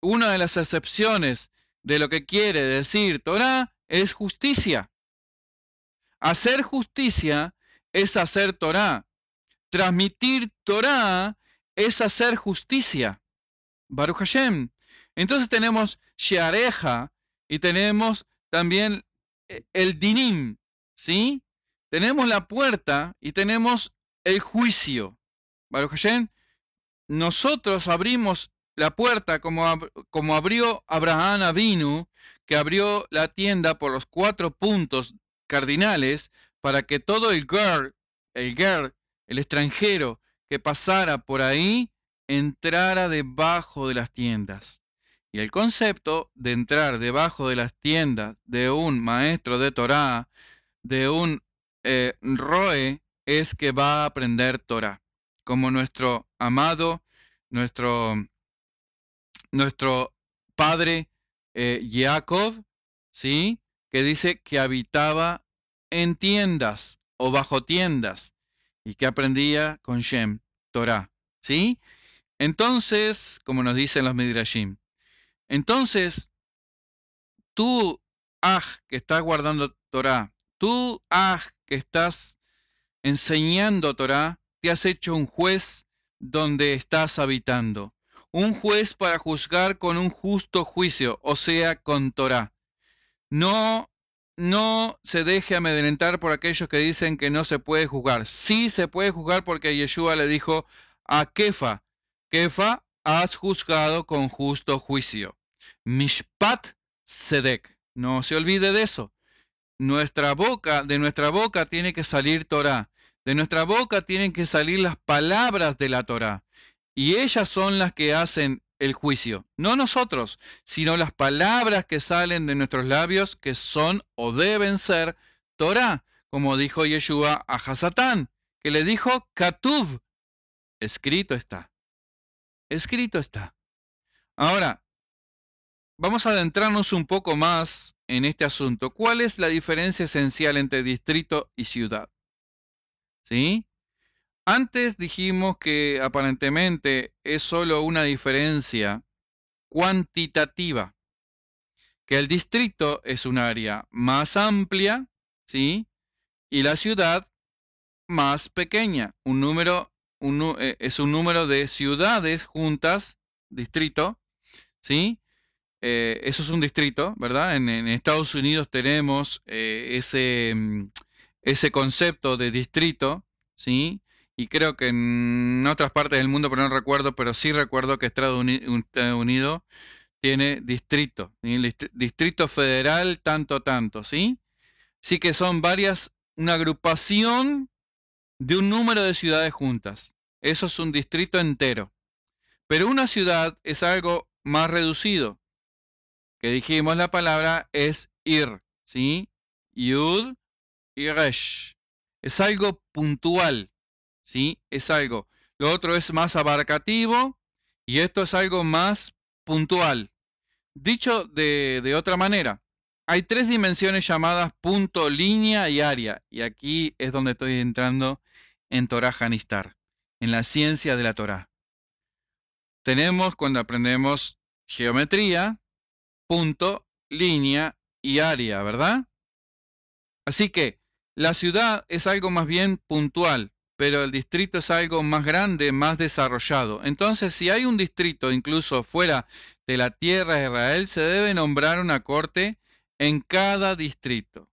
una de las excepciones de lo que quiere decir Torah es justicia. Hacer justicia es hacer Torah. Transmitir Torah es hacer justicia. Baruch Hashem. Entonces tenemos Sheareja y tenemos también eh, el Dinim, ¿sí? Tenemos la puerta y tenemos el juicio. Baruch Hashem, nosotros abrimos la puerta como, como abrió Abraham Avinu, que abrió la tienda por los cuatro puntos cardinales para que todo el girl, el ger, el extranjero que pasara por ahí, entrara debajo de las tiendas. Y el concepto de entrar debajo de las tiendas de un maestro de Torá, de un eh, Roe, es que va a aprender Torá, como nuestro amado, nuestro nuestro padre eh, ¿sí? Que dice que habitaba en tiendas o bajo tiendas y que aprendía con Shem, Torah, ¿sí? Entonces, como nos dicen los Midrashim, entonces tú, Aj, que estás guardando Torah, tú, Aj, que estás enseñando Torah, te has hecho un juez donde estás habitando un juez para juzgar con un justo juicio, o sea, con Torah. No, no se deje amedrentar por aquellos que dicen que no se puede juzgar. Sí se puede juzgar porque Yeshua le dijo a Kefa, Kefa, has juzgado con justo juicio. Mishpat Sedek. No se olvide de eso. Nuestra boca, de nuestra boca tiene que salir Torah. De nuestra boca tienen que salir las palabras de la Torah. Y ellas son las que hacen el juicio, no nosotros, sino las palabras que salen de nuestros labios que son o deben ser Torah, como dijo Yeshua a Hasatán, que le dijo Katuv, escrito está, escrito está. Ahora, vamos a adentrarnos un poco más en este asunto. ¿Cuál es la diferencia esencial entre distrito y ciudad? ¿Sí? Antes dijimos que aparentemente es solo una diferencia cuantitativa, que el distrito es un área más amplia, ¿sí? Y la ciudad más pequeña, un número eh, es un número de ciudades juntas, distrito, ¿sí? Eh, eso es un distrito, ¿verdad? En, Estados Unidos tenemos eh, ese, mm, ese concepto de distrito, ¿sí? y creo que en otras partes del mundo, pero no recuerdo, pero sí recuerdo que Estados Unidos tiene distrito, distrito federal tanto, tanto, ¿sí? Sí que son varias, una agrupación de un número de ciudades juntas. Eso es un distrito entero. Pero una ciudad es algo más reducido, que dijimos la palabra es ir, ¿sí? Yud y resh. Es algo puntual ¿sí? Es algo. Lo otro es más abarcativo y esto es algo más puntual. Dicho de, de otra manera, hay tres dimensiones llamadas punto, línea y área. Y aquí es donde estoy entrando en Torah Hanistar, en la ciencia de la Torah. Tenemos cuando aprendemos geometría, punto, línea y área, ¿verdad? Así que la ciudad es algo más bien puntual pero el distrito es algo más grande, más desarrollado. Entonces, si hay un distrito incluso fuera de la tierra de Israel, se debe nombrar una corte en cada distrito.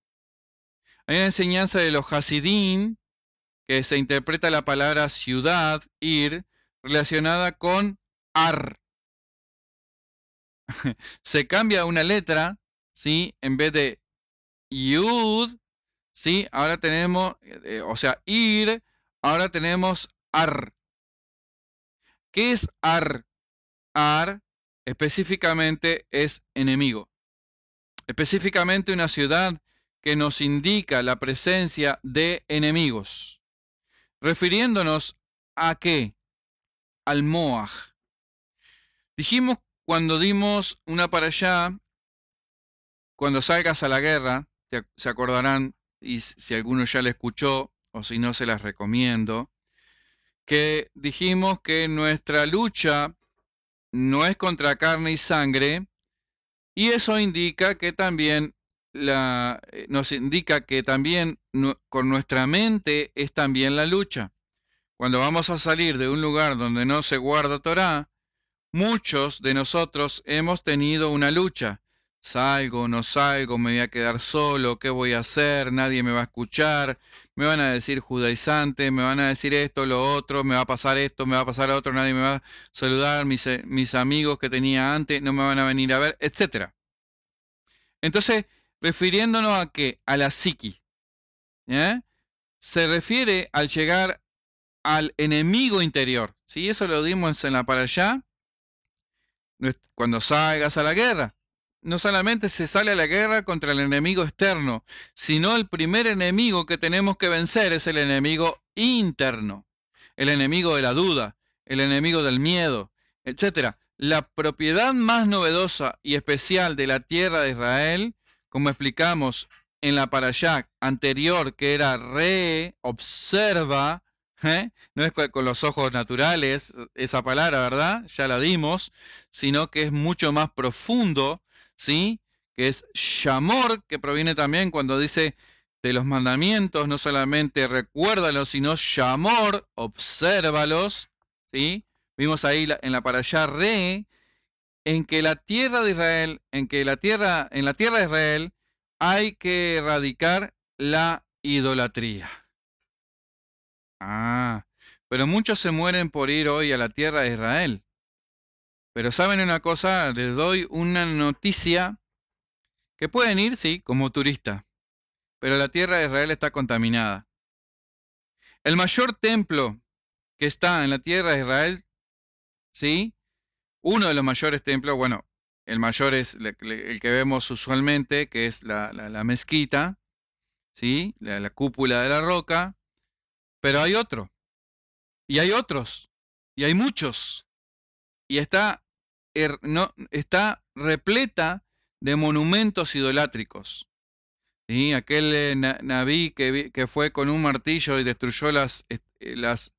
Hay una enseñanza de los Hasidín, que se interpreta la palabra ciudad, ir, relacionada con ar. [LAUGHS] se cambia una letra, ¿sí? En vez de yud, ¿sí? Ahora tenemos, eh, o sea, ir Ahora tenemos AR. ¿Qué es AR? AR específicamente es enemigo. Específicamente una ciudad que nos indica la presencia de enemigos. Refiriéndonos a qué? Al Moaj. Dijimos cuando dimos una para allá, cuando salgas a la guerra, se acordarán, y si alguno ya le escuchó, o si no se las recomiendo, que dijimos que nuestra lucha no es contra carne y sangre, y eso indica que también eh, nos indica que también con nuestra mente es también la lucha. Cuando vamos a salir de un lugar donde no se guarda Torah, muchos de nosotros hemos tenido una lucha. Salgo, no salgo, me voy a quedar solo, ¿qué voy a hacer? Nadie me va a escuchar, me van a decir judaizante, me van a decir esto, lo otro, me va a pasar esto, me va a pasar otro, nadie me va a saludar, mis, eh, mis amigos que tenía antes no me van a venir a ver, etc. Entonces, refiriéndonos a qué? A la psiqui. Se refiere al llegar al enemigo interior. si Eso lo dimos en la para allá, cuando salgas a la guerra no solamente se sale a la guerra contra el enemigo externo, sino el primer enemigo que tenemos que vencer es el enemigo interno, el enemigo de la duda, el enemigo del miedo, etc. La propiedad más novedosa y especial de la tierra de Israel, como explicamos en la parashá anterior, que era re, observa, ¿eh? no es con los ojos naturales esa palabra, ¿verdad? Ya la dimos, sino que es mucho más profundo ¿sí? Que es Shamor, que proviene también cuando dice de los mandamientos, no solamente recuérdalos, sino Shamor, obsérvalos, ¿sí? Vimos ahí en la para allá re, en que la tierra de Israel, en que la tierra, en la tierra de Israel hay que erradicar la idolatría. Ah, pero muchos se mueren por ir hoy a la tierra de Israel. Pero saben una cosa, les doy una noticia que pueden ir, sí, como turistas, pero la tierra de Israel está contaminada. El mayor templo que está en la tierra de Israel, sí, uno de los mayores templos, bueno, el mayor es el que vemos usualmente, que es la, mezquita, ¿sí? La, la, cúpula de la roca, pero hay otro, y hay otros, y hay muchos, y está Er, no, está repleta de monumentos idolátricos. ¿Sí? Aquel eh, naví que, que, fue con un martillo y destruyó las, eh, las,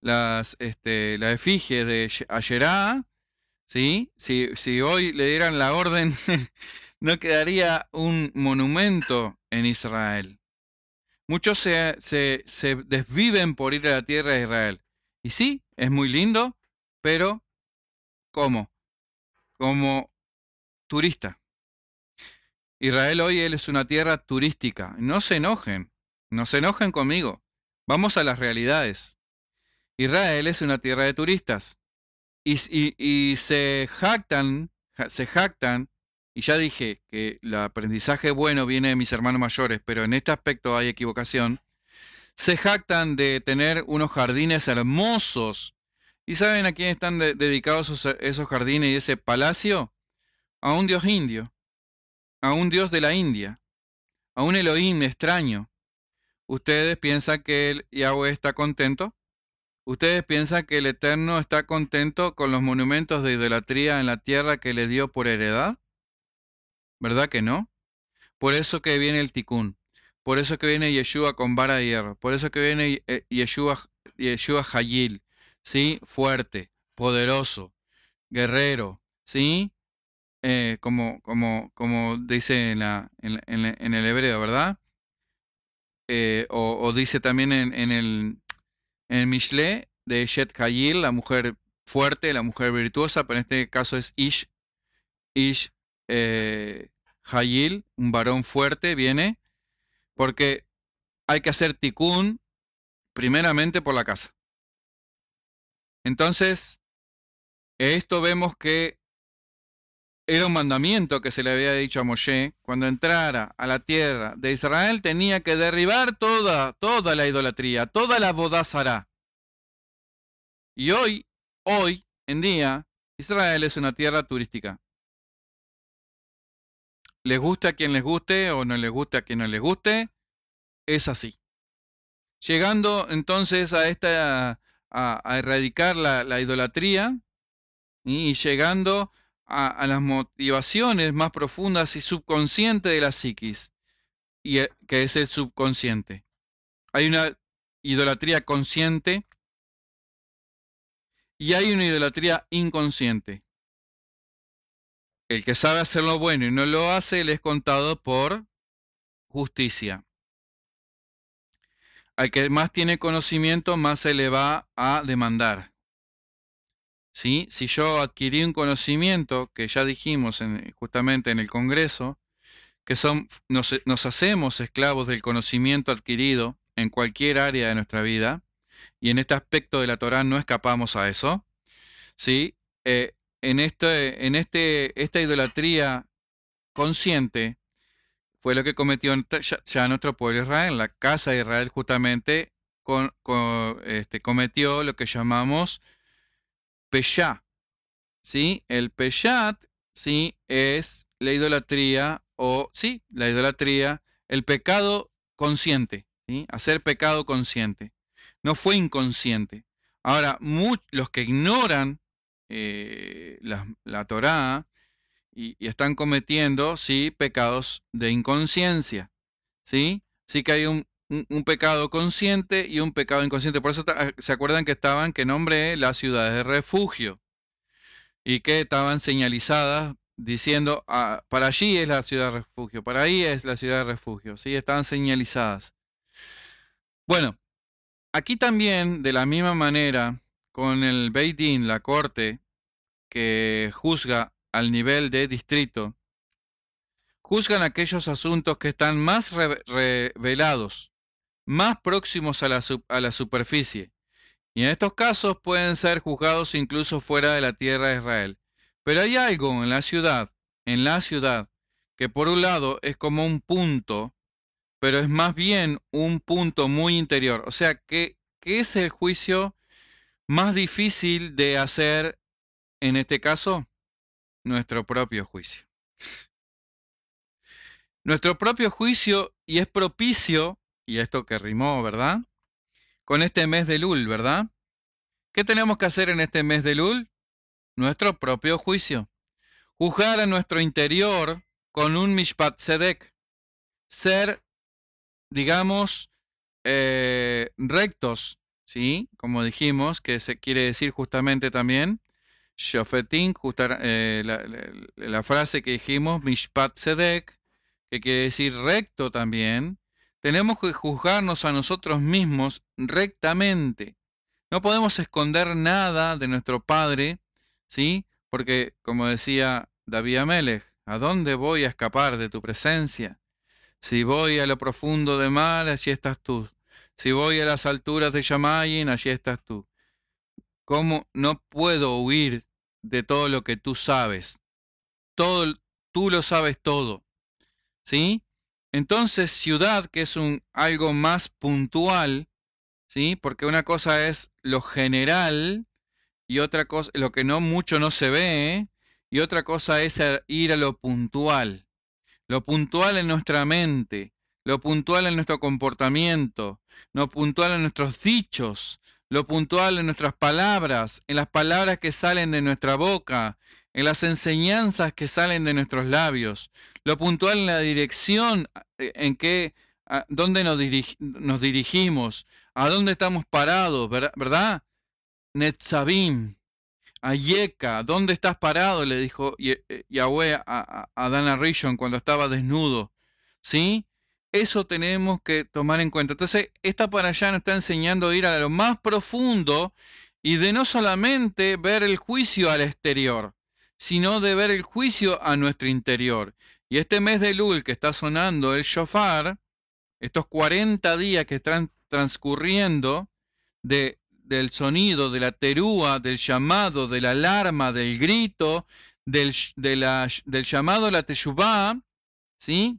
las este, la efigie de Ayerá, ¿sí? si, si hoy le dieran la orden, [LAUGHS] no quedaría un monumento en Israel. Muchos se, se, se, desviven por ir a la tierra de Israel. Y sí, es muy lindo, pero ¿cómo? como turista. Israel hoy él es una tierra turística. No se enojen, no se enojen conmigo. Vamos a las realidades. Israel es una tierra de turistas. Y, se jactan, se jactan, y ya dije que el aprendizaje bueno viene de mis hermanos mayores, pero en este aspecto hay equivocación. Se jactan de tener unos jardines hermosos ¿Y saben a quién están dedicados esos, jardines y ese palacio? A un dios indio, a un dios de la India, a un Elohim extraño. ¿Ustedes piensan que el Yahweh está contento? ¿Ustedes piensan que el Eterno está contento con los monumentos de idolatría en la tierra que le dio por heredad? ¿Verdad que no? Por eso que viene el ticún por eso que viene Yeshua con vara de hierro, por eso que viene eh, Yeshua, Yeshua Hayil, ¿sí? Fuerte, poderoso, guerrero, ¿sí? Eh, como, como, como dice en, el hebreo, ¿verdad? Eh, o, dice también en, el, en de Shet Hayil, la mujer fuerte, la mujer virtuosa, pero en este caso es Ish, Ish eh, Hayil, un varón fuerte, viene, porque hay que hacer tikkun primeramente por la casa. Entonces, esto vemos que era un mandamiento que se le había dicho a Moshe, cuando entrara a la tierra de Israel tenía que derribar toda, toda la idolatría, toda la bodazara. Y hoy, hoy en día, Israel es una tierra turística. Les guste a quien les guste o no les guste a quien no les guste, es así. Llegando entonces a esta a, erradicar la, idolatría y llegando a, a, las motivaciones más profundas y subconscientes de la psiquis, y, eh, que es el subconsciente. Hay una idolatría consciente y hay una idolatría inconsciente. El que sabe hacer lo bueno y no lo hace, le es contado por justicia. Al que más tiene conocimiento, más se le va a demandar. ¿Sí? Si yo adquirí un conocimiento, que ya dijimos en, justamente en el Congreso, que son, nos, hacemos esclavos del conocimiento adquirido en cualquier área de nuestra vida, y en este aspecto de la Torá no escapamos a eso, ¿sí? Eh, en, este, en este, esta idolatría consciente fue lo que cometió ya nuestro pueblo Israel. La casa de Israel justamente con, este, cometió lo que llamamos Peshat. ¿sí? El Peshat ¿sí? es la idolatría o, sí, la idolatría, el pecado consciente, hacer pecado consciente. No fue inconsciente. Ahora, los que ignoran eh, la, la Torá, y, están cometiendo, sí, pecados de inconsciencia, ¿sí? Sí que hay un, pecado consciente y un pecado inconsciente. Por eso ah, se acuerdan que estaban, que nombré las ciudades de refugio y que estaban señalizadas diciendo, ah, para allí es la ciudad de refugio, para ahí es la ciudad de refugio, ¿sí? Estaban señalizadas. Bueno, aquí también, de la misma manera, con el Beidín, la corte que juzga al nivel de distrito, juzgan aquellos asuntos que están más revelados, más próximos a la, a la superficie, y en estos casos pueden ser juzgados incluso fuera de la tierra de Israel. Pero hay algo en la ciudad, en la ciudad, que por un lado es como un punto, pero es más bien un punto muy interior. O sea, que, que es el juicio más difícil de hacer en este caso? nuestro propio juicio. Nuestro propio juicio y es propicio, y esto que rimó, ¿verdad? Con este mes de Lul, ¿verdad? ¿Qué tenemos que hacer en este mes de Lul? Nuestro propio juicio. Juzgar a nuestro interior con un Mishpat Sedek. Ser, digamos, eh, rectos, ¿sí? Como dijimos, que se quiere decir justamente también eh, la, frase que dijimos, Mishpat Sedek, que quiere decir recto también, tenemos que juzgarnos a nosotros mismos rectamente. No podemos esconder nada de nuestro Padre, ¿sí? Porque, como decía David Amelech, ¿a dónde voy a escapar de tu presencia? Si voy a lo profundo de mar, allí estás tú. Si voy a las alturas de Yamayin, allí estás tú. ¿Cómo no puedo huir de todo lo que tú sabes. Todo, tú lo sabes todo. ¿Sí? Entonces, ciudad, que es un algo más puntual, ¿sí? Porque una cosa es lo general y otra cosa, lo que no mucho no se ve, ¿eh? y otra cosa es ir a lo puntual. Lo puntual en nuestra mente, lo puntual en nuestro comportamiento, lo puntual en nuestros dichos, lo puntual en nuestras palabras, en las palabras que salen de nuestra boca, en las enseñanzas que salen de nuestros labios, lo puntual en la dirección eh, en que, a, dónde nos, dirigimos, a dónde estamos parados, ¿verdad? Netzabim, Ayeka, ¿dónde estás parado? Le dijo eh, Yahweh a, a, a cuando estaba desnudo, ¿sí? Eso tenemos que tomar en cuenta. Entonces, esta para allá nos está enseñando a ir a lo más profundo y de no solamente ver el juicio al exterior, sino de ver el juicio a nuestro interior. Y este mes de Lul que está sonando el shofar, estos 40 días que están transcurriendo de, del sonido, de la terúa, del llamado, de la alarma, del grito, del, del llamado a la teshuvah, ¿sí?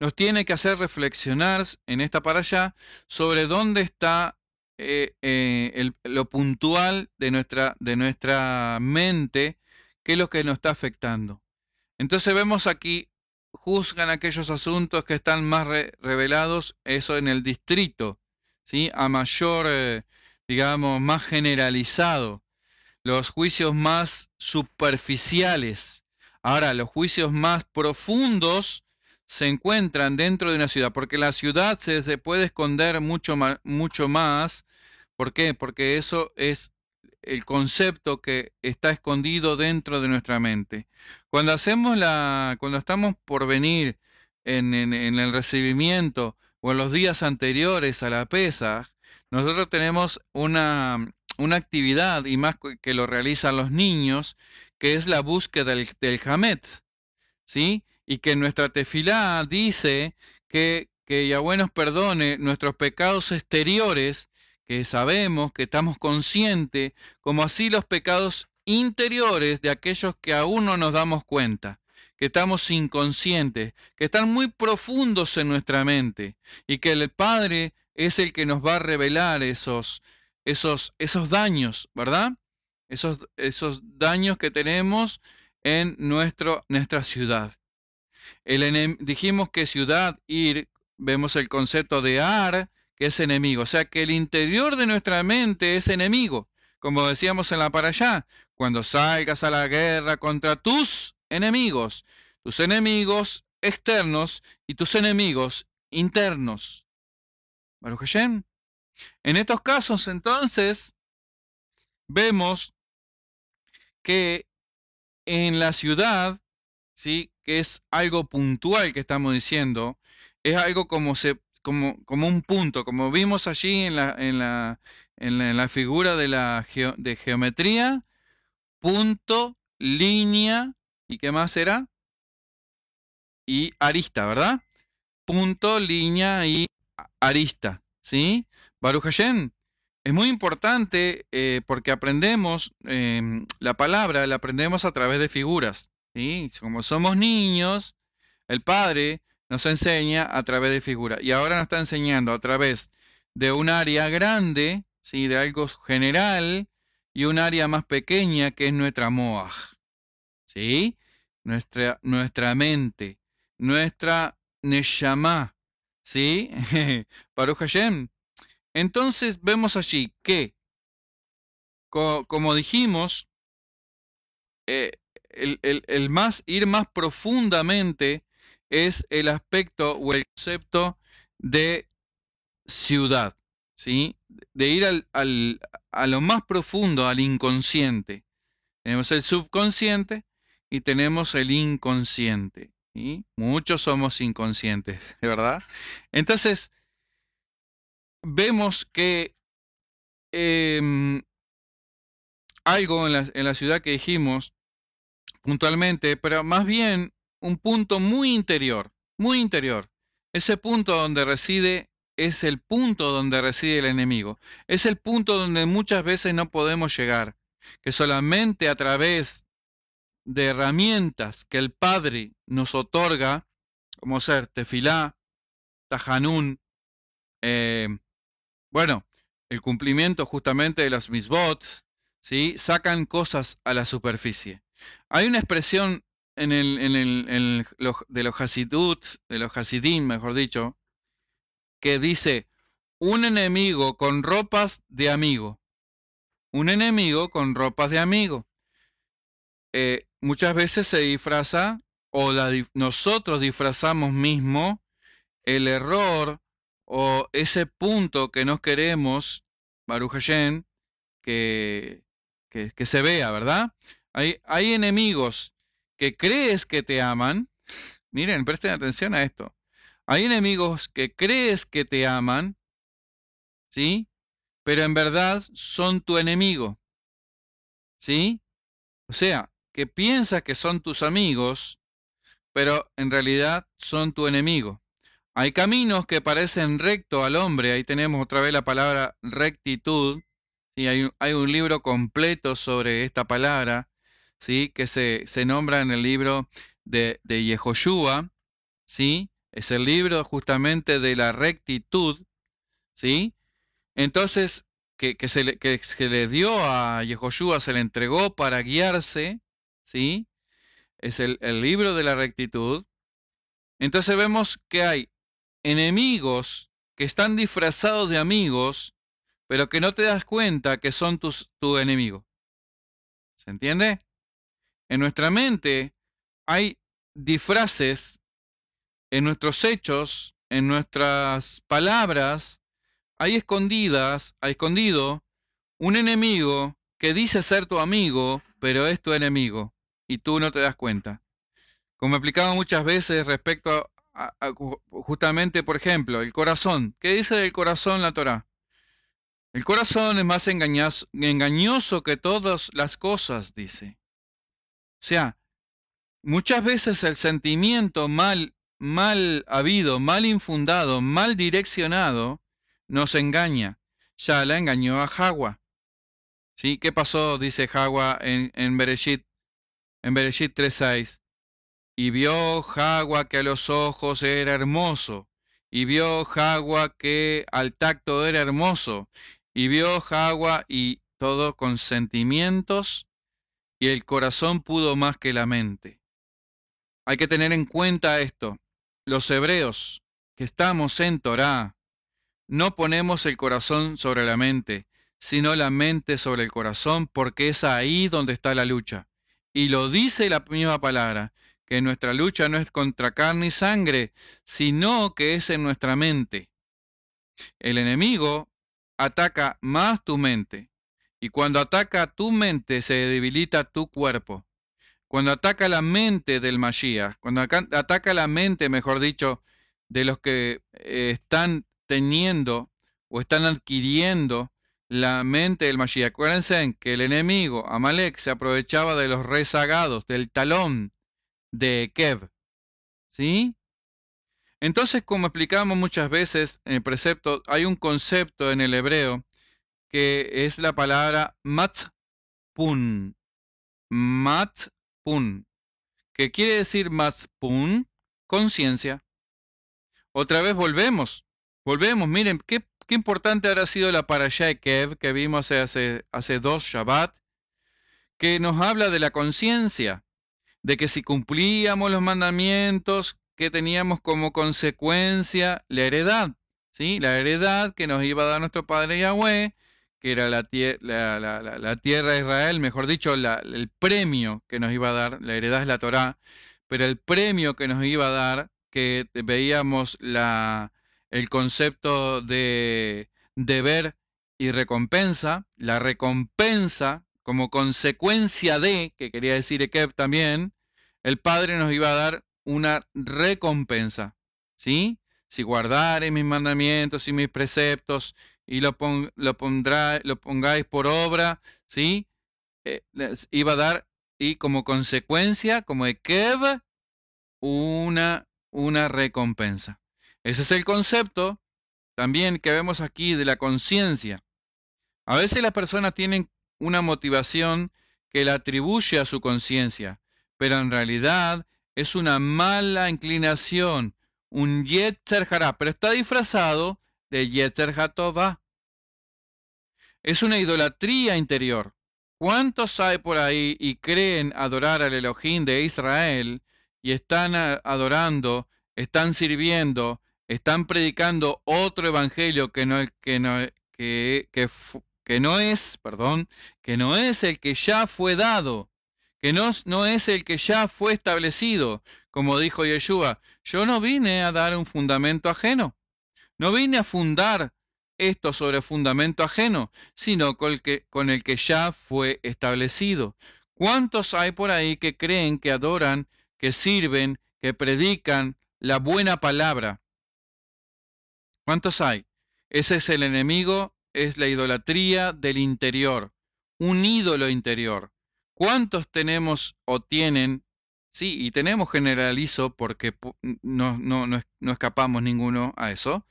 nos tiene que hacer reflexionar en esta para allá sobre dónde está eh, eh, lo puntual de nuestra, de nuestra mente, qué es lo que nos está afectando. Entonces vemos aquí, juzgan aquellos asuntos que están más revelados, eso en el distrito, ¿sí? a mayor, eh, digamos, más generalizado, los juicios más superficiales. Ahora, los juicios más profundos se encuentran dentro de una ciudad, porque la ciudad se, puede esconder mucho, mucho más. ¿Por qué? Porque eso es el concepto que está escondido dentro de nuestra mente. Cuando hacemos la, cuando estamos por venir en, el recibimiento o en los días anteriores a la pesa, nosotros tenemos una, una actividad y más que lo realizan los niños, que es la búsqueda del, del Hametz, ¿sí? y que nuestra tefilá dice que, que Yahweh nos perdone nuestros pecados exteriores, que sabemos, que estamos conscientes, como así los pecados interiores de aquellos que aún no nos damos cuenta, que estamos inconscientes, que están muy profundos en nuestra mente y que el Padre es el que nos va a revelar esos, esos, esos daños, ¿verdad? Esos, esos daños que tenemos en nuestro, nuestra ciudad dijimos que ciudad, ir, vemos el concepto de ar, que es enemigo. O sea que el interior de nuestra mente es enemigo. Como decíamos en la para allá, cuando salgas a la guerra contra tus enemigos, tus enemigos externos y tus enemigos internos. En estos casos, entonces, vemos que en la ciudad, ¿sí? que es algo puntual que estamos diciendo, es algo como, se, como, como un punto, como vimos allí en la, figura de, la geometría, punto, línea, ¿y qué más será Y arista, ¿verdad? Punto, línea y arista, ¿sí? Baruch es muy importante eh, porque aprendemos em, la palabra, la aprendemos a través de figuras. Como somos niños, el Padre nos enseña a través de figuras. Y ahora nos está enseñando a través de un área grande, ¿sí? de algo general, y un área más pequeña que es nuestra moaj. ¿Sí? Nuestra, nuestra mente, nuestra neshama. ¿Sí? [LAUGHS] Baruch Hashem. Entonces vemos allí que, como dijimos, eh, el, el, el más, ir más profundamente es el aspecto o el concepto de ciudad, ¿sí? De ir al, al, a lo más profundo, al inconsciente. Tenemos el subconsciente y tenemos el inconsciente. y Muchos somos inconscientes, [LAUGHS] verdad? Entonces, vemos que em, algo en la, en la ciudad que dijimos puntualmente, pero más bien un punto muy interior, muy interior. Ese punto donde reside es el punto donde reside el enemigo, es el punto donde muchas veces no podemos llegar, que solamente a través de herramientas que el Padre nos otorga, como ser tefilá, tajanún, eh, bueno, el cumplimiento justamente de los misbots, ¿sí? sacan cosas a la superficie. Hay una expresión en el, en de los Hasidut, de los Hasidim mejor dicho, que dice un enemigo con ropas de amigo. Un enemigo con ropas de amigo. Eh, muchas veces se disfraza o nosotros disfrazamos mismo el error o ese punto que no queremos, Baruch Hashem, que se vea, ¿verdad? Hay, enemigos que crees que te aman. Miren, presten atención a esto. Hay enemigos que crees que te aman, ¿sí? Pero en verdad son tu enemigo, ¿sí? O sea, que piensas que son tus amigos, pero en realidad son tu enemigo. Hay caminos que parecen recto al hombre, ahí tenemos otra vez la palabra rectitud, y hay, un libro completo sobre esta palabra, que se, nombra en el libro de, de Yehoshua, ¿sí? es el libro justamente de la rectitud, ¿sí? entonces que, se, le, se le dio a Yehoshua, se le entregó para guiarse, ¿sí? es el, el libro de la rectitud. Entonces vemos que hay enemigos que están disfrazados de amigos, pero que no te das cuenta que son tus, tu enemigo. ¿Se entiende? En nuestra mente hay disfraces, en nuestros hechos, en nuestras palabras, hay escondidas, hay escondido un enemigo que dice ser tu amigo, pero es tu enemigo y tú no te das cuenta. Como he explicado muchas veces respecto a, justamente, por ejemplo, el corazón. ¿Qué dice del corazón la Torá? El corazón es más engañoso que todas las cosas, dice. O sea, muchas veces el sentimiento mal, mal habido, mal infundado, mal direccionado, nos engaña. Ya la engañó a Jagua. ¿Sí? ¿Qué pasó? Dice Jagua en, en Bereshit, en Bereshit 3.6. Y vio Jagua que a los ojos era hermoso. Y vio Jagua que al tacto era hermoso. Y vio Jagua y todo con sentimientos y el corazón pudo más que la mente. Hay que tener en cuenta esto. Los hebreos que estamos en Torá, no ponemos el corazón sobre la mente, sino la mente sobre el corazón, porque es ahí donde está la lucha. Y lo dice la misma palabra, que nuestra lucha no es contra carne y sangre, sino que es en nuestra mente. El enemigo ataca más tu mente, y cuando ataca tu mente, se debilita tu cuerpo. Cuando ataca la mente del Mashiach, cuando ataca la mente, mejor dicho, de los que eh, están teniendo o están adquiriendo la mente del Mashiach. Acuérdense que el enemigo, Amalek, se aprovechaba de los rezagados, del talón de Kev. ¿Sí? Entonces, como explicamos muchas veces en el precepto, hay un concepto en el hebreo que es la palabra matpun. Matpun. que quiere decir matpun? Conciencia. Otra vez volvemos. Volvemos. Miren, qué, importante habrá sido la parasha que vimos hace, hace dos Shabbat, que nos habla de la conciencia, de que si cumplíamos los mandamientos que teníamos como consecuencia la heredad, ¿sí? La heredad que nos iba a dar nuestro padre Yahweh, que era la, tierra de Israel, mejor dicho, el premio que nos iba a dar, la heredad es la Torá, pero el premio que nos iba a dar, que veíamos el concepto de deber y recompensa, la recompensa como consecuencia de, que quería decir Ekev también, el Padre nos iba a dar una recompensa, ¿sí? Si guardare mis mandamientos y mis preceptos y lo, lo, pondrá, lo pongáis por obra, ¿sí? Eh, les iba a dar, y como consecuencia, como Ekev, una, una recompensa. Ese es el concepto también que vemos aquí de la conciencia. A veces las personas tienen una motivación que la atribuye a su conciencia, pero en realidad es una mala inclinación, un yetzer hará, pero está disfrazado de Yetzer Es una idolatría interior. ¿Cuántos hay por ahí y creen adorar al Elohim de Israel y están adorando, están sirviendo, están predicando otro evangelio que no, que no, que, que, no es, perdón, que no es el que ya fue dado, que no, no es el que ya fue establecido, como dijo Yeshua, yo no vine a dar un fundamento ajeno. No vine a fundar esto sobre fundamento ajeno, sino con el que, ya fue establecido. ¿Cuántos hay por ahí que creen, que adoran, que sirven, que predican la buena palabra? ¿Cuántos hay? Ese es el enemigo, es la idolatría del interior, un ídolo interior. ¿Cuántos tenemos o tienen Sí, y tenemos generalizo porque no, no, no, no escapamos ninguno a eso,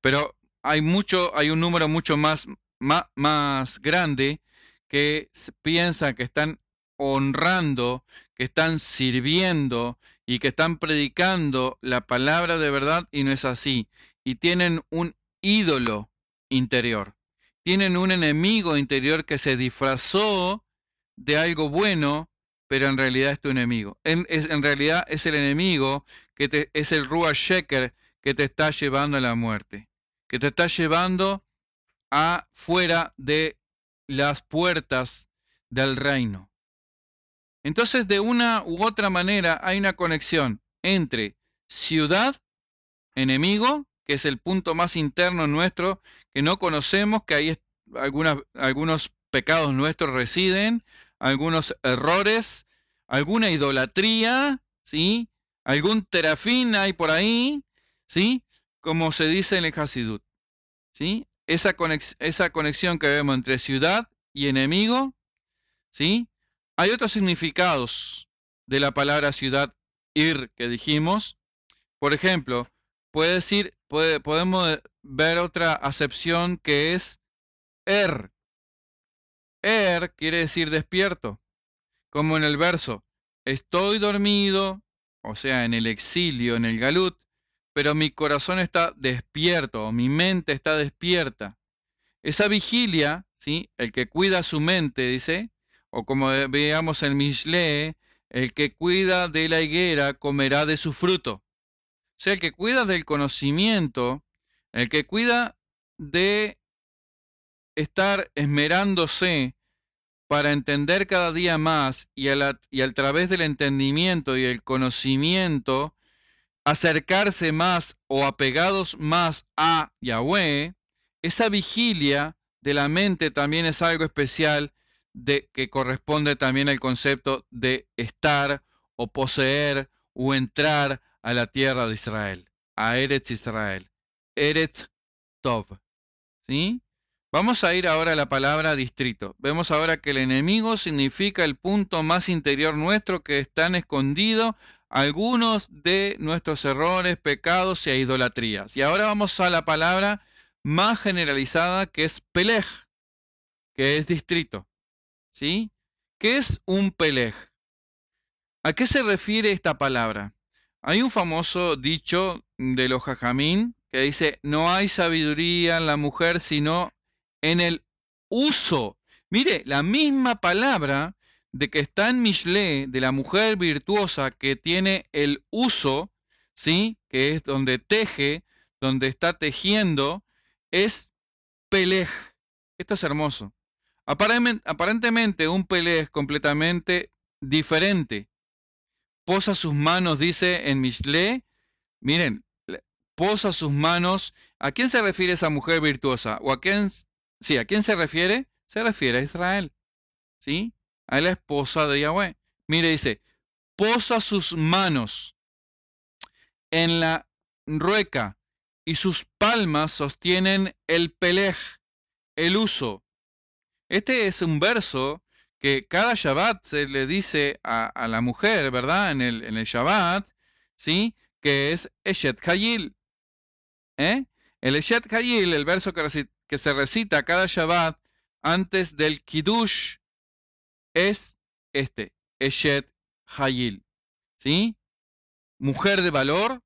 pero hay mucho, hay un número mucho más, más, grande que piensa que están honrando, que están sirviendo y que están predicando la palabra de verdad y no es así. Y tienen un ídolo interior. Tienen un enemigo interior que se disfrazó de algo bueno pero en realidad es tu enemigo. En, realidad es el enemigo que te, es el Ruach Sheker que te está llevando a la muerte, que te está llevando a fuera de las puertas del reino. Entonces, de una u otra manera, hay una conexión entre ciudad, enemigo, que es el punto más interno nuestro, que no conocemos, que ahí algunos pecados nuestros residen, algunos errores, alguna idolatría, ¿sí? Algún terafín hay por ahí, ¿sí? Como se dice en el Hasidut, ¿sí? Esa, esa conexión que vemos entre ciudad y enemigo, ¿sí? Hay otros significados de la palabra ciudad ir que dijimos. Por ejemplo, puede decir, podemos ver otra acepción que es er, Er quiere decir despierto, como en el verso, estoy dormido, o sea, en el exilio, en el galut, pero mi corazón está despierto, o mi mente está despierta. Esa vigilia, ¿sí? el que cuida su mente, dice, o como veamos en Mishle, el que cuida de la higuera comerá de su fruto. O sea, el que cuida del conocimiento, el que cuida de estar esmerándose para entender cada día más y a, y través del entendimiento y el conocimiento, acercarse más o apegados más a Yahweh, esa vigilia de la mente también es algo especial de, que corresponde también al concepto de estar o poseer o entrar a la tierra de Israel, a Eretz Israel, Eretz Tov. ¿Sí? Vamos a ir ahora a la palabra distrito. Vemos ahora que el enemigo significa el punto más interior nuestro que están escondidos algunos de nuestros errores, pecados e idolatrías. Y ahora vamos a la palabra más generalizada que es pelej, que es distrito. ¿Sí? ¿Qué es un pelej? ¿A qué se refiere esta palabra? Hay un famoso dicho de los jajamín que dice, no hay sabiduría en la mujer sino en el uso. Mire, la misma palabra de que está en Michelet, de la mujer virtuosa que tiene el uso, ¿sí? Que es donde teje, donde está tejiendo, es pelej. Esto es hermoso. Aparentemente un pelej completamente diferente. Posa sus manos, dice en Michelet. Miren, posa sus manos. ¿A quién se refiere esa mujer virtuosa? ¿O a quién Sí, ¿a quién se refiere? Se refiere a Israel. ¿Sí? A la esposa de Yahweh. Mire, dice, posa sus manos en la rueca y sus palmas sostienen el pelej, el uso. Este es un verso que cada Shabbat se le dice a, la mujer, ¿verdad? En el, Shabbat, ¿sí? Que es Eshet Hayil. ¿Eh? El Eshet Hayil, el verso que recit que se recita cada Shabbat antes del Kiddush es este, Eshet Hayil. ¿Sí? Mujer de valor,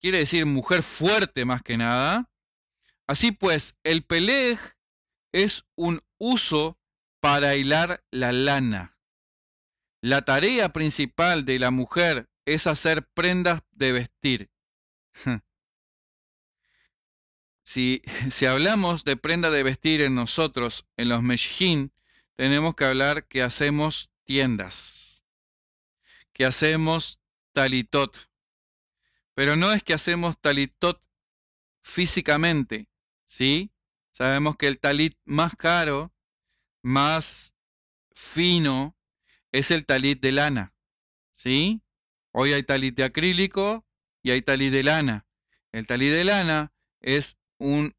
quiere decir mujer fuerte más que nada. Así pues, el Pelej es un uso para hilar la lana. La tarea principal de la mujer es hacer prendas de vestir. [LAUGHS] [LAUGHS] Si, hablamos de prenda de vestir en nosotros, en los meshjin, tenemos que hablar que hacemos tiendas, que hacemos talitot. Pero no es que hacemos talitot físicamente, ¿sí? Sabemos que el talit más caro, más fino, es el talit de lana, ¿sí? Hoy hay talit de acrílico y hay talit de lana. El talit de lana es un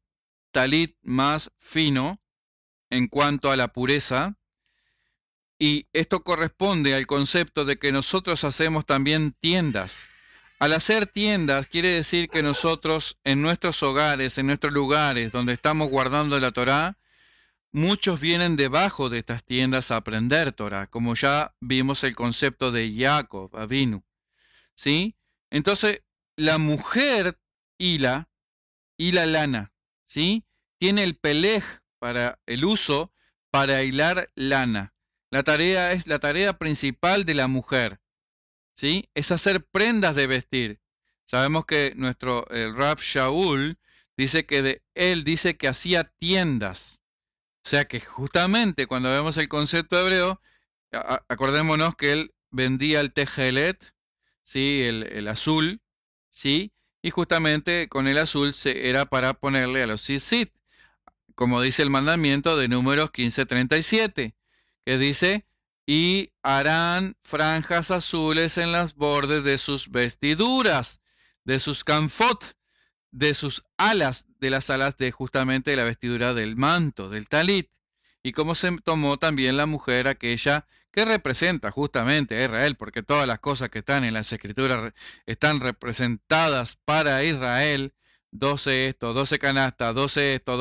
talit más fino en cuanto a la pureza, y esto corresponde al concepto de que nosotros hacemos también tiendas. Al hacer tiendas quiere decir que nosotros en nuestros hogares, en nuestros lugares donde estamos guardando la Torá, muchos vienen debajo de estas tiendas a aprender Torá, como ya vimos el concepto de Jacob, Avinu. ¿Sí? Entonces, la mujer Hila y la lana, ¿sí? Tiene el pelej para el uso para hilar lana. La tarea es la tarea principal de la mujer, ¿sí? Es hacer prendas de vestir. Sabemos que nuestro el Rab Shaul dice que de, él dice que hacía tiendas. O sea que justamente cuando vemos el concepto hebreo, acordémonos que él vendía el tejelet, ¿sí? el, el azul, ¿sí? Y justamente con el azul se, era para ponerle a los sit, como dice el mandamiento de números 1537, que dice, y harán franjas azules en los bordes de sus vestiduras, de sus canfot, de sus alas, de las alas de justamente la vestidura del manto, del talit. Y como se tomó también la mujer aquella ¿Qué representa justamente a Israel, porque todas las cosas que están en las escrituras están representadas para Israel. 12 esto, 12 canastas, 12 esto,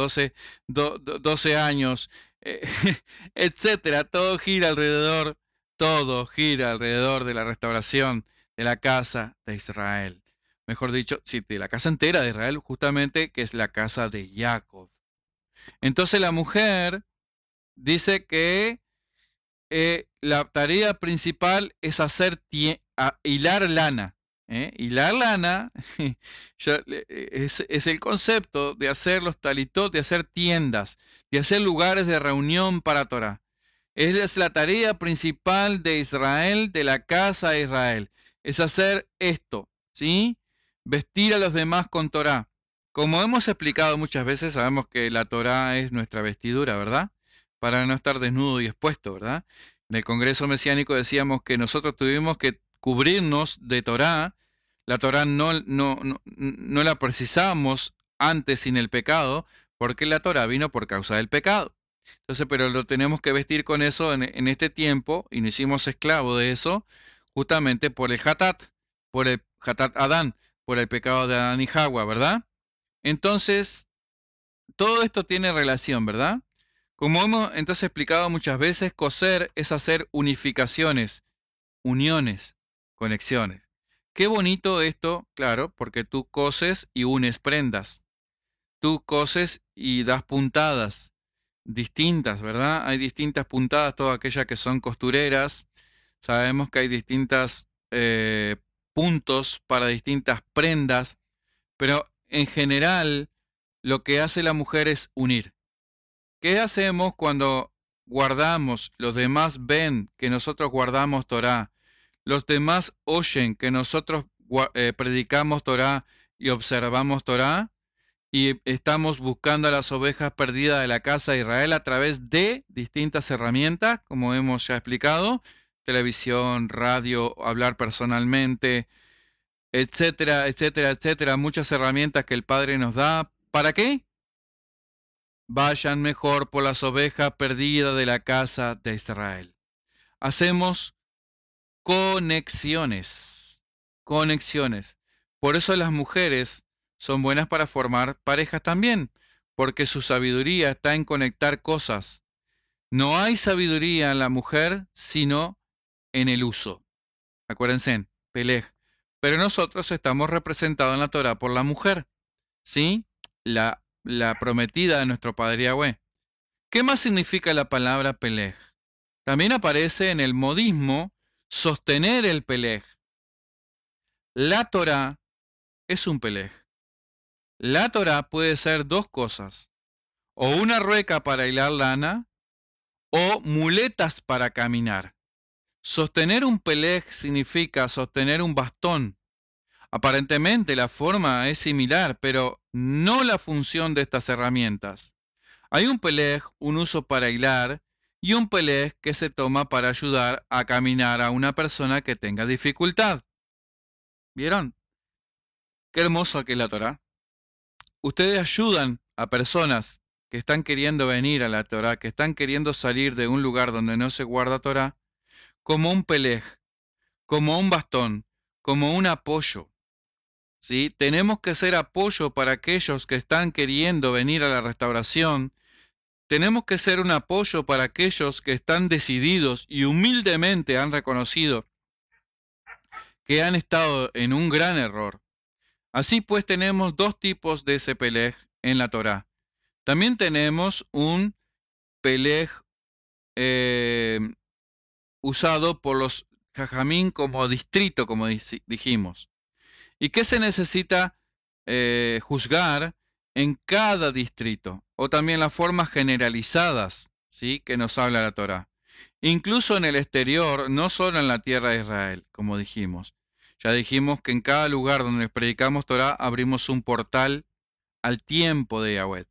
12, años, etc. Eh, [LAUGHS] etcétera. Todo gira alrededor, todo gira alrededor de la restauración de la casa de Israel. Mejor dicho, de la casa entera de Israel, justamente que es la casa de Jacob. Entonces la mujer dice que eh, la tarea principal es hacer ah, hilar lana. ¿eh? Hilar lana [LAUGHS] eh, es, el concepto de hacer los talitos, de hacer tiendas, de hacer lugares de reunión para Torah. Esa es la tarea principal de Israel, de la casa de Israel. Es hacer esto, ¿sí? Vestir a los demás con Torah. Como hemos explicado muchas veces, sabemos que la Torah es nuestra vestidura, ¿verdad? para no estar desnudo y expuesto, ¿verdad? En el Congreso Mesiánico decíamos que nosotros tuvimos que cubrirnos de Torá, la Torá no, no, no, la precisamos antes sin el pecado, porque la Torá vino por causa del pecado. Entonces, pero lo tenemos que vestir con eso en, este tiempo, y nos hicimos esclavo de eso, justamente por el Hatat, por el Hatat Adán, por el pecado de Adán y Jagua, ¿verdad? Entonces, todo esto tiene relación, ¿verdad? Como hemos entonces explicado muchas veces, coser es hacer unificaciones, uniones, conexiones. Qué bonito esto, claro, porque tú coses y unes prendas. Tú coses y das puntadas distintas, ¿verdad? Hay distintas puntadas, todas aquellas que son costureras. Sabemos que hay distintas eh, puntos para distintas prendas, pero en general lo que hace la mujer es unir. ¿Qué hacemos cuando guardamos, los demás ven que nosotros guardamos Torah, los demás oyen que nosotros eh, predicamos Torah y observamos Torah? y estamos buscando a las ovejas perdidas de la casa de Israel a través de distintas herramientas, como hemos ya explicado, televisión, radio, hablar personalmente, etcétera, etcétera, etcétera, muchas herramientas que el Padre nos da. ¿Para qué? vayan mejor por las ovejas perdidas de la casa de Israel. Hacemos conexiones, conexiones. Por eso las mujeres son buenas para formar parejas también, porque su sabiduría está en conectar cosas. No hay sabiduría en la mujer, sino en el uso. Acuérdense, Pelej. Pero nosotros estamos representados en la Torah por la mujer, ¿sí? La la prometida de nuestro padre Yahweh. ¿Qué más significa la palabra Pelej? También aparece en el modismo sostener el Pelej. La Torah es un Pelej. La Torah puede ser dos cosas, o una rueca para hilar lana o muletas para caminar. Sostener un Pelej significa sostener un bastón, Aparentemente la forma es similar, pero no la función de estas herramientas. Hay un pelej, un uso para hilar, y un pelej que se toma para ayudar a caminar a una persona que tenga dificultad. ¿Vieron? Qué hermoso que es la Torah. Ustedes ayudan a personas que están queriendo venir a la Torah, que están queriendo salir de un lugar donde no se guarda Torah, como un pelej, como un bastón, como un apoyo. Tenemos que ser apoyo para aquellos que están queriendo venir a la restauración. Tenemos que ser un apoyo para aquellos que están decididos y humildemente han reconocido que han estado en un gran error. Así pues tenemos dos tipos de ese en la Torá. También tenemos un pelej eh, usado por los jajamín como distrito, como dijimos. ¿Y qué se necesita eh, juzgar en cada distrito? O también las formas generalizadas ¿sí? que nos habla la Torá. Incluso en el exterior, no solo en la tierra de Israel, como dijimos. Ya dijimos que en cada lugar donde predicamos Torá abrimos un portal al tiempo de Yahweh,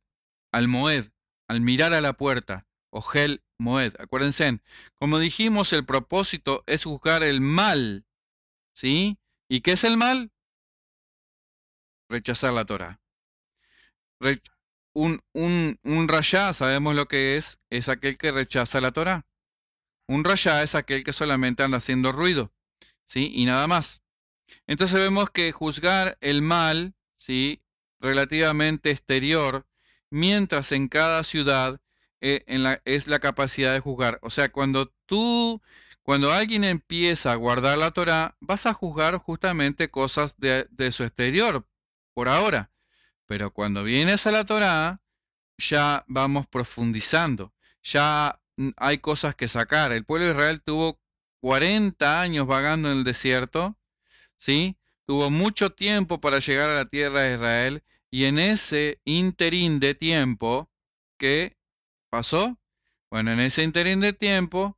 al Moed, al mirar a la puerta, Ogel Moed. Acuérdense, como dijimos, el propósito es juzgar el mal. ¿Sí? ¿Y qué es el mal? Rechazar la Torah. un, un, rayá, sabemos lo que es, es aquel que rechaza la Torah. Un rayá es aquel que solamente anda haciendo ruido, ¿sí? Y nada más. Entonces vemos que juzgar el mal, ¿sí? Relativamente exterior, mientras en cada ciudad eh, es la capacidad de juzgar. O sea, cuando tú, cuando alguien empieza a guardar la Torah, vas a juzgar justamente cosas de, de su exterior, ahora. Pero cuando vienes a la Torah, ya vamos profundizando, ya mm, hay cosas que sacar. El pueblo de Israel tuvo 40 años vagando en el desierto, ¿sí? Tuvo mucho tiempo para llegar a la tierra de Israel y en ese interín de tiempo que pasó, bueno, en ese interín de tiempo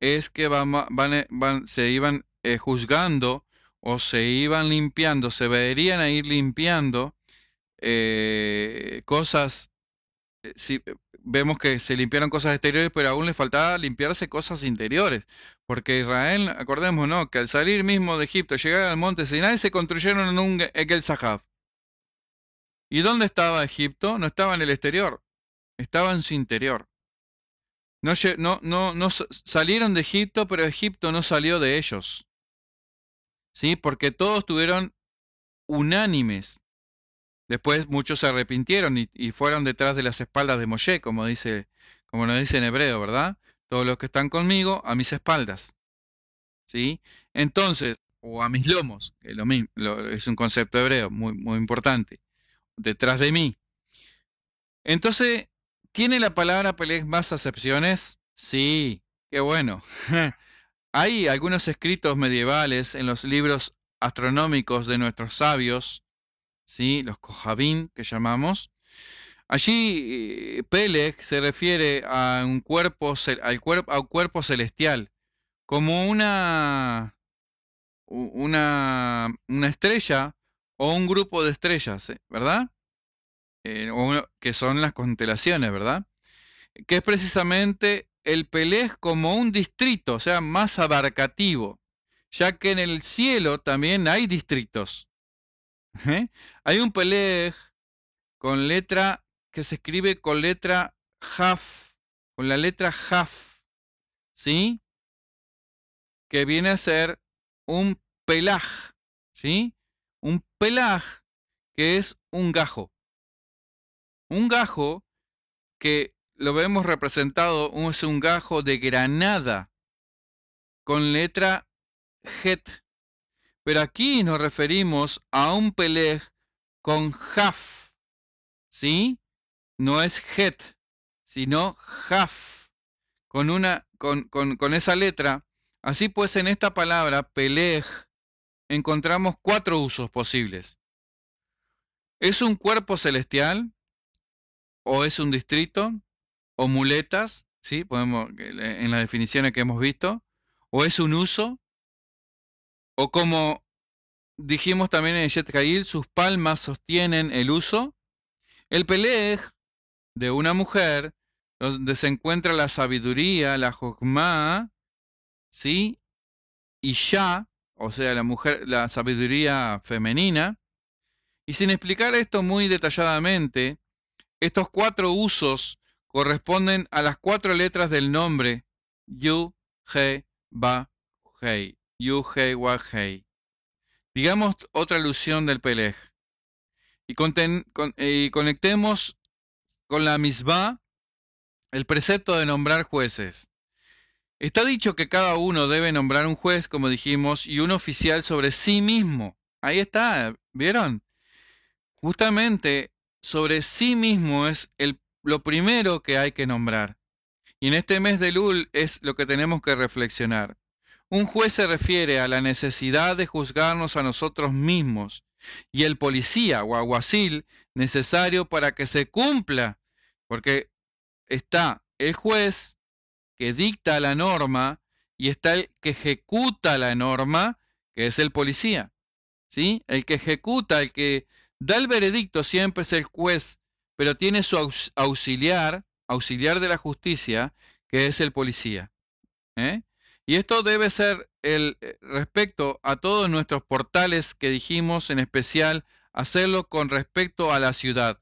es que eh, se iban eh, juzgando o se iban limpiando, se verían a ir limpiando eh, cosas. Eh, si, eh, vemos que se limpiaron cosas exteriores, pero aún les faltaba limpiarse cosas interiores. Porque Israel, acordemos ¿no? que al salir mismo de Egipto, llegar al monte Sinai, se construyeron en un Ekel Sahab. ¿Y dónde estaba Egipto? No estaba en el exterior, estaba en su interior. No, no, no, no salieron de Egipto, pero Egipto no salió de ellos. ¿sí? Porque todos tuvieron unánimes. Después muchos se arrepintieron y, fueron detrás de las espaldas de Moshe, como dice, como nos dice en hebreo, ¿verdad? Todos los que están conmigo a mis espaldas. ¿Sí? Entonces, o a mis lomos, que es lo mismo, es un concepto hebreo muy, muy importante, detrás de mí. Entonces, ¿tiene la palabra Pelec más acepciones? Sí, qué bueno. [LAUGHS] Hay algunos escritos medievales en los libros astronómicos de nuestros sabios, ¿sí? los Kohabin que llamamos. Allí eh, Peleg se refiere a un cuerpo, al cuerpo celestial como una, una, una, estrella o un grupo de estrellas, ¿eh? ¿verdad? Eh, que son las constelaciones, ¿verdad? Que es precisamente el pelej como un distrito, o sea, más abarcativo, ya que en el cielo también hay distritos. ¿eh? Hay un Pelej con letra que se escribe con letra Jaf, con la letra Jaf, ¿sí? Que viene a ser un pelaj, ¿sí? Un pelaj que es un gajo. Un gajo que lo vemos representado, es un gajo de granada con letra het. Pero aquí nos referimos a un pelej con jaf, ¿sí? No es het, sino jaf, con, una, con, con esa letra. Así pues, en esta palabra, pelej, encontramos cuatro usos posibles. ¿Es un cuerpo celestial? ¿O es un distrito? o muletas, ¿sí? Podemos, en las definiciones que hemos visto, o es un uso, o como dijimos también en Yet sus palmas sostienen el uso. El pelej de una mujer, donde se encuentra la sabiduría, la jokma, ¿sí? Y ya, o sea, la mujer, la sabiduría femenina. Y sin explicar esto muy detalladamente, estos cuatro usos corresponden a las cuatro letras del nombre Yu, He, Ba, Hei. Yu, Wa, Hei. Digamos otra alusión del Pelej. Eh, y, conectemos con la misma el precepto de nombrar jueces. Está dicho que cada uno debe nombrar un juez, como dijimos, y un oficial sobre sí mismo. Ahí está, ¿vieron? Justamente sobre sí mismo es el lo primero que hay que nombrar. Y en este mes de Lul es lo que tenemos que reflexionar. Un juez se refiere a la necesidad de juzgarnos a nosotros mismos y el policía o aguacil necesario para que se cumpla, porque está el juez que dicta la norma y está el que ejecuta la norma, que es el policía. ¿Sí? El que ejecuta, el que da el veredicto siempre es el juez, pero tiene su auxiliar, auxiliar de la justicia, que es el policía. ¿eh? Y esto debe ser el eh, respecto a todos nuestros portales que dijimos, en especial hacerlo con respecto a la ciudad,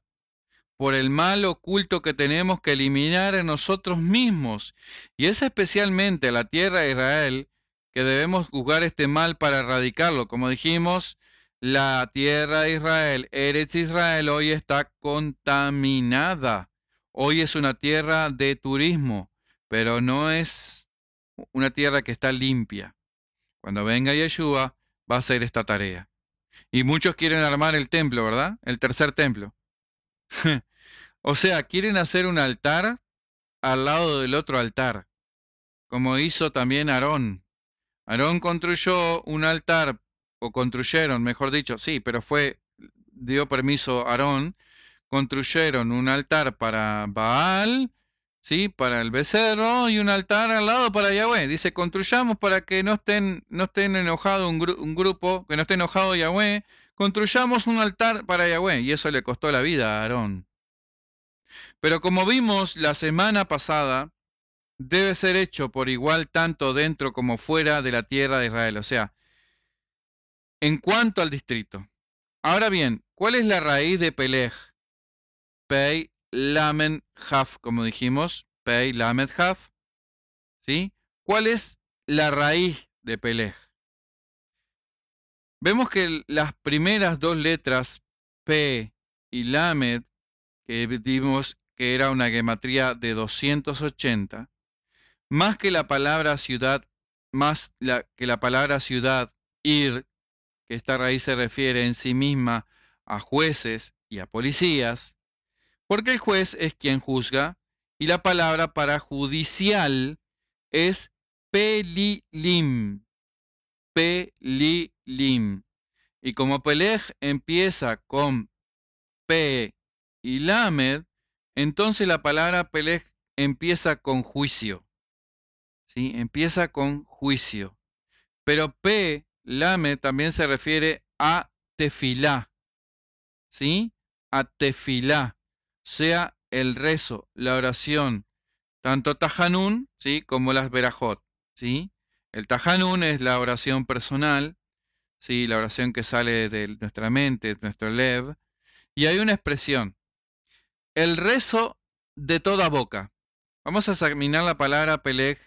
por el mal oculto que tenemos que eliminar en nosotros mismos, y es especialmente la tierra de Israel que debemos juzgar este mal para erradicarlo. Como dijimos, la tierra de Israel, Eretz Israel, hoy está contaminada. Hoy es una tierra de turismo, pero no es una tierra que está limpia. Cuando venga Yeshua, va a ser esta tarea. Y muchos quieren armar el templo, ¿verdad? El tercer templo. [LAUGHS] o sea, quieren hacer un altar al lado del otro altar, como hizo también Aarón. Aarón construyó un altar o construyeron, mejor dicho, sí, pero fue, dio permiso Aarón, construyeron un altar para Baal, ¿sí? Para el becerro y un altar al lado para Yahweh. Dice, construyamos para que no estén, no estén enojado un, un, grupo, que no esté enojado Yahweh, construyamos un altar para Yahweh. Y eso le costó la vida a Aarón. Pero como vimos la semana pasada, debe ser hecho por igual tanto dentro como fuera de la tierra de Israel. O sea, en cuanto al distrito. Ahora bien, ¿cuál es la raíz de Pelej? Pei, Lamen, Haf, como dijimos. Pei, Lamed Haf. ¿Sí? ¿Cuál es la raíz de Peleg? Vemos que las primeras dos letras, P y Lamed, que vimos que era una gematría de 280, más que la palabra ciudad, más que la palabra ciudad, ir, esta raíz se refiere en sí misma a jueces y a policías, porque el juez es quien juzga y la palabra para judicial es pelilim. Pelilim. Y como peleg empieza con P y Lamed, entonces la palabra Pelej empieza con juicio. ¿sí? Empieza con juicio. Pero P Lame también se refiere a tefilá. ¿Sí? A tefilá. Sea el rezo, la oración, tanto tajanún, ¿sí? Como las verajot, ¿sí? El tajanún es la oración personal, ¿sí? La oración que sale de nuestra mente, de nuestro lev. Y hay una expresión, el rezo de toda boca. Vamos a examinar la palabra Peleg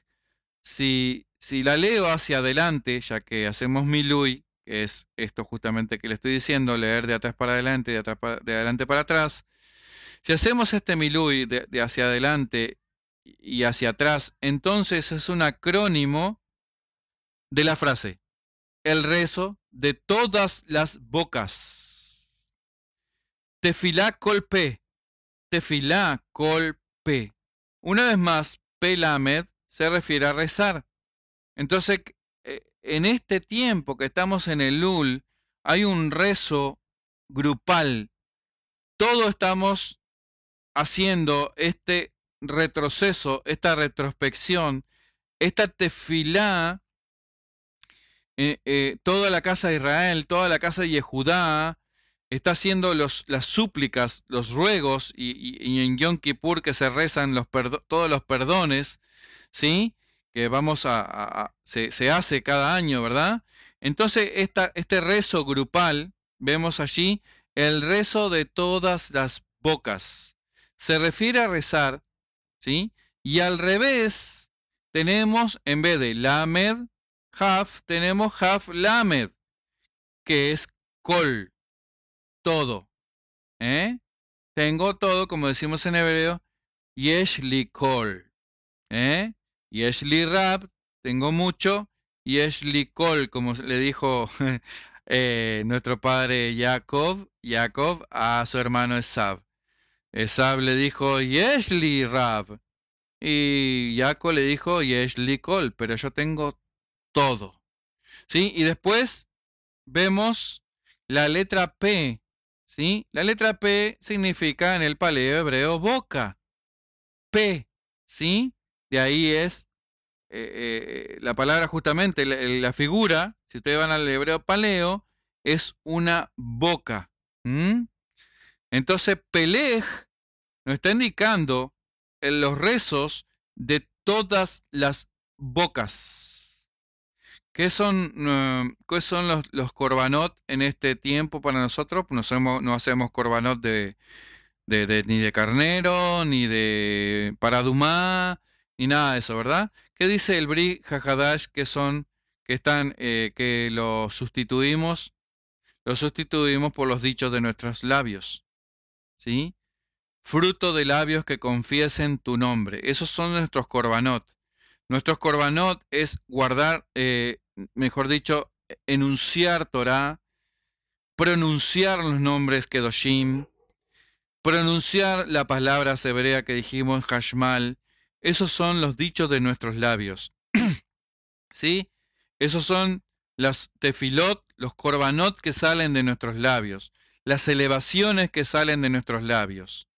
si si la leo hacia adelante, ya que hacemos Milui, que es esto justamente que le estoy diciendo, leer de atrás para adelante, de, de adelante para atrás, si hacemos este Milui de, de hacia adelante y hacia atrás, entonces es un acrónimo de la frase, el rezo de todas las bocas. Tefilá colpe, tefilá colpe. Una vez más, Pelamed se refiere a rezar. Entonces, eh, en este tiempo que estamos en el Lul, hay un rezo grupal. Todos estamos haciendo este retroceso, esta retrospección, esta tefilá, eh, eh, toda la casa de Israel, toda la casa de Yehudá, está haciendo las súplicas, los ruegos, y, en Yom Kippur que se rezan los todos los perdones, ¿sí? que vamos a, se, hace cada año, ¿verdad? Entonces, este rezo grupal, vemos allí el rezo de todas las bocas. Se refiere a rezar, ¿sí? Y al revés, tenemos, en vez de lamed, haf, tenemos haf lamed, que es kol, todo. ¿eh? Tengo todo, como decimos en hebreo, yesh li kol. ¿eh? Yeshli-Rab, tengo mucho. Y kol como le dijo [LAUGHS] eh, nuestro padre Jacob, Jacob a su hermano Esab. Esab le dijo, Yeshli Rab. Y Jacob le dijo, Yeshli kol pero yo tengo todo. ¿Sí? Y después vemos la letra P. ¿Sí? La letra P significa en el paleo hebreo boca. P. ¿Sí? Y ahí es eh, eh, la palabra justamente, la, figura, si ustedes van al hebreo paleo, es una boca. Entonces, Pelej nos está indicando en eh, los rezos de todas las bocas. ¿Qué son, son los, corbanot en este tiempo para nosotros? No, no hacemos corbanot de, de, ni de carnero, ni de paradumá, ni nada de eso, ¿verdad? ¿Qué dice el Bri Hajadash que son, que están, eh, que los sustituimos, lo sustituimos por los dichos de nuestros labios? ¿Sí? Fruto de labios que confiesen tu nombre. Esos son nuestros corbanot. Nuestros corbanot es guardar, eh, mejor dicho, enunciar Torah, pronunciar los nombres Kedoshim, pronunciar la palabra hebrea que dijimos, Hashmal, esos son los dichos de nuestros labios. [CLEARS THROAT] ¿Sí? Esos son las tefilot, los corbanot que salen de nuestros labios, las elevaciones que salen de nuestros labios.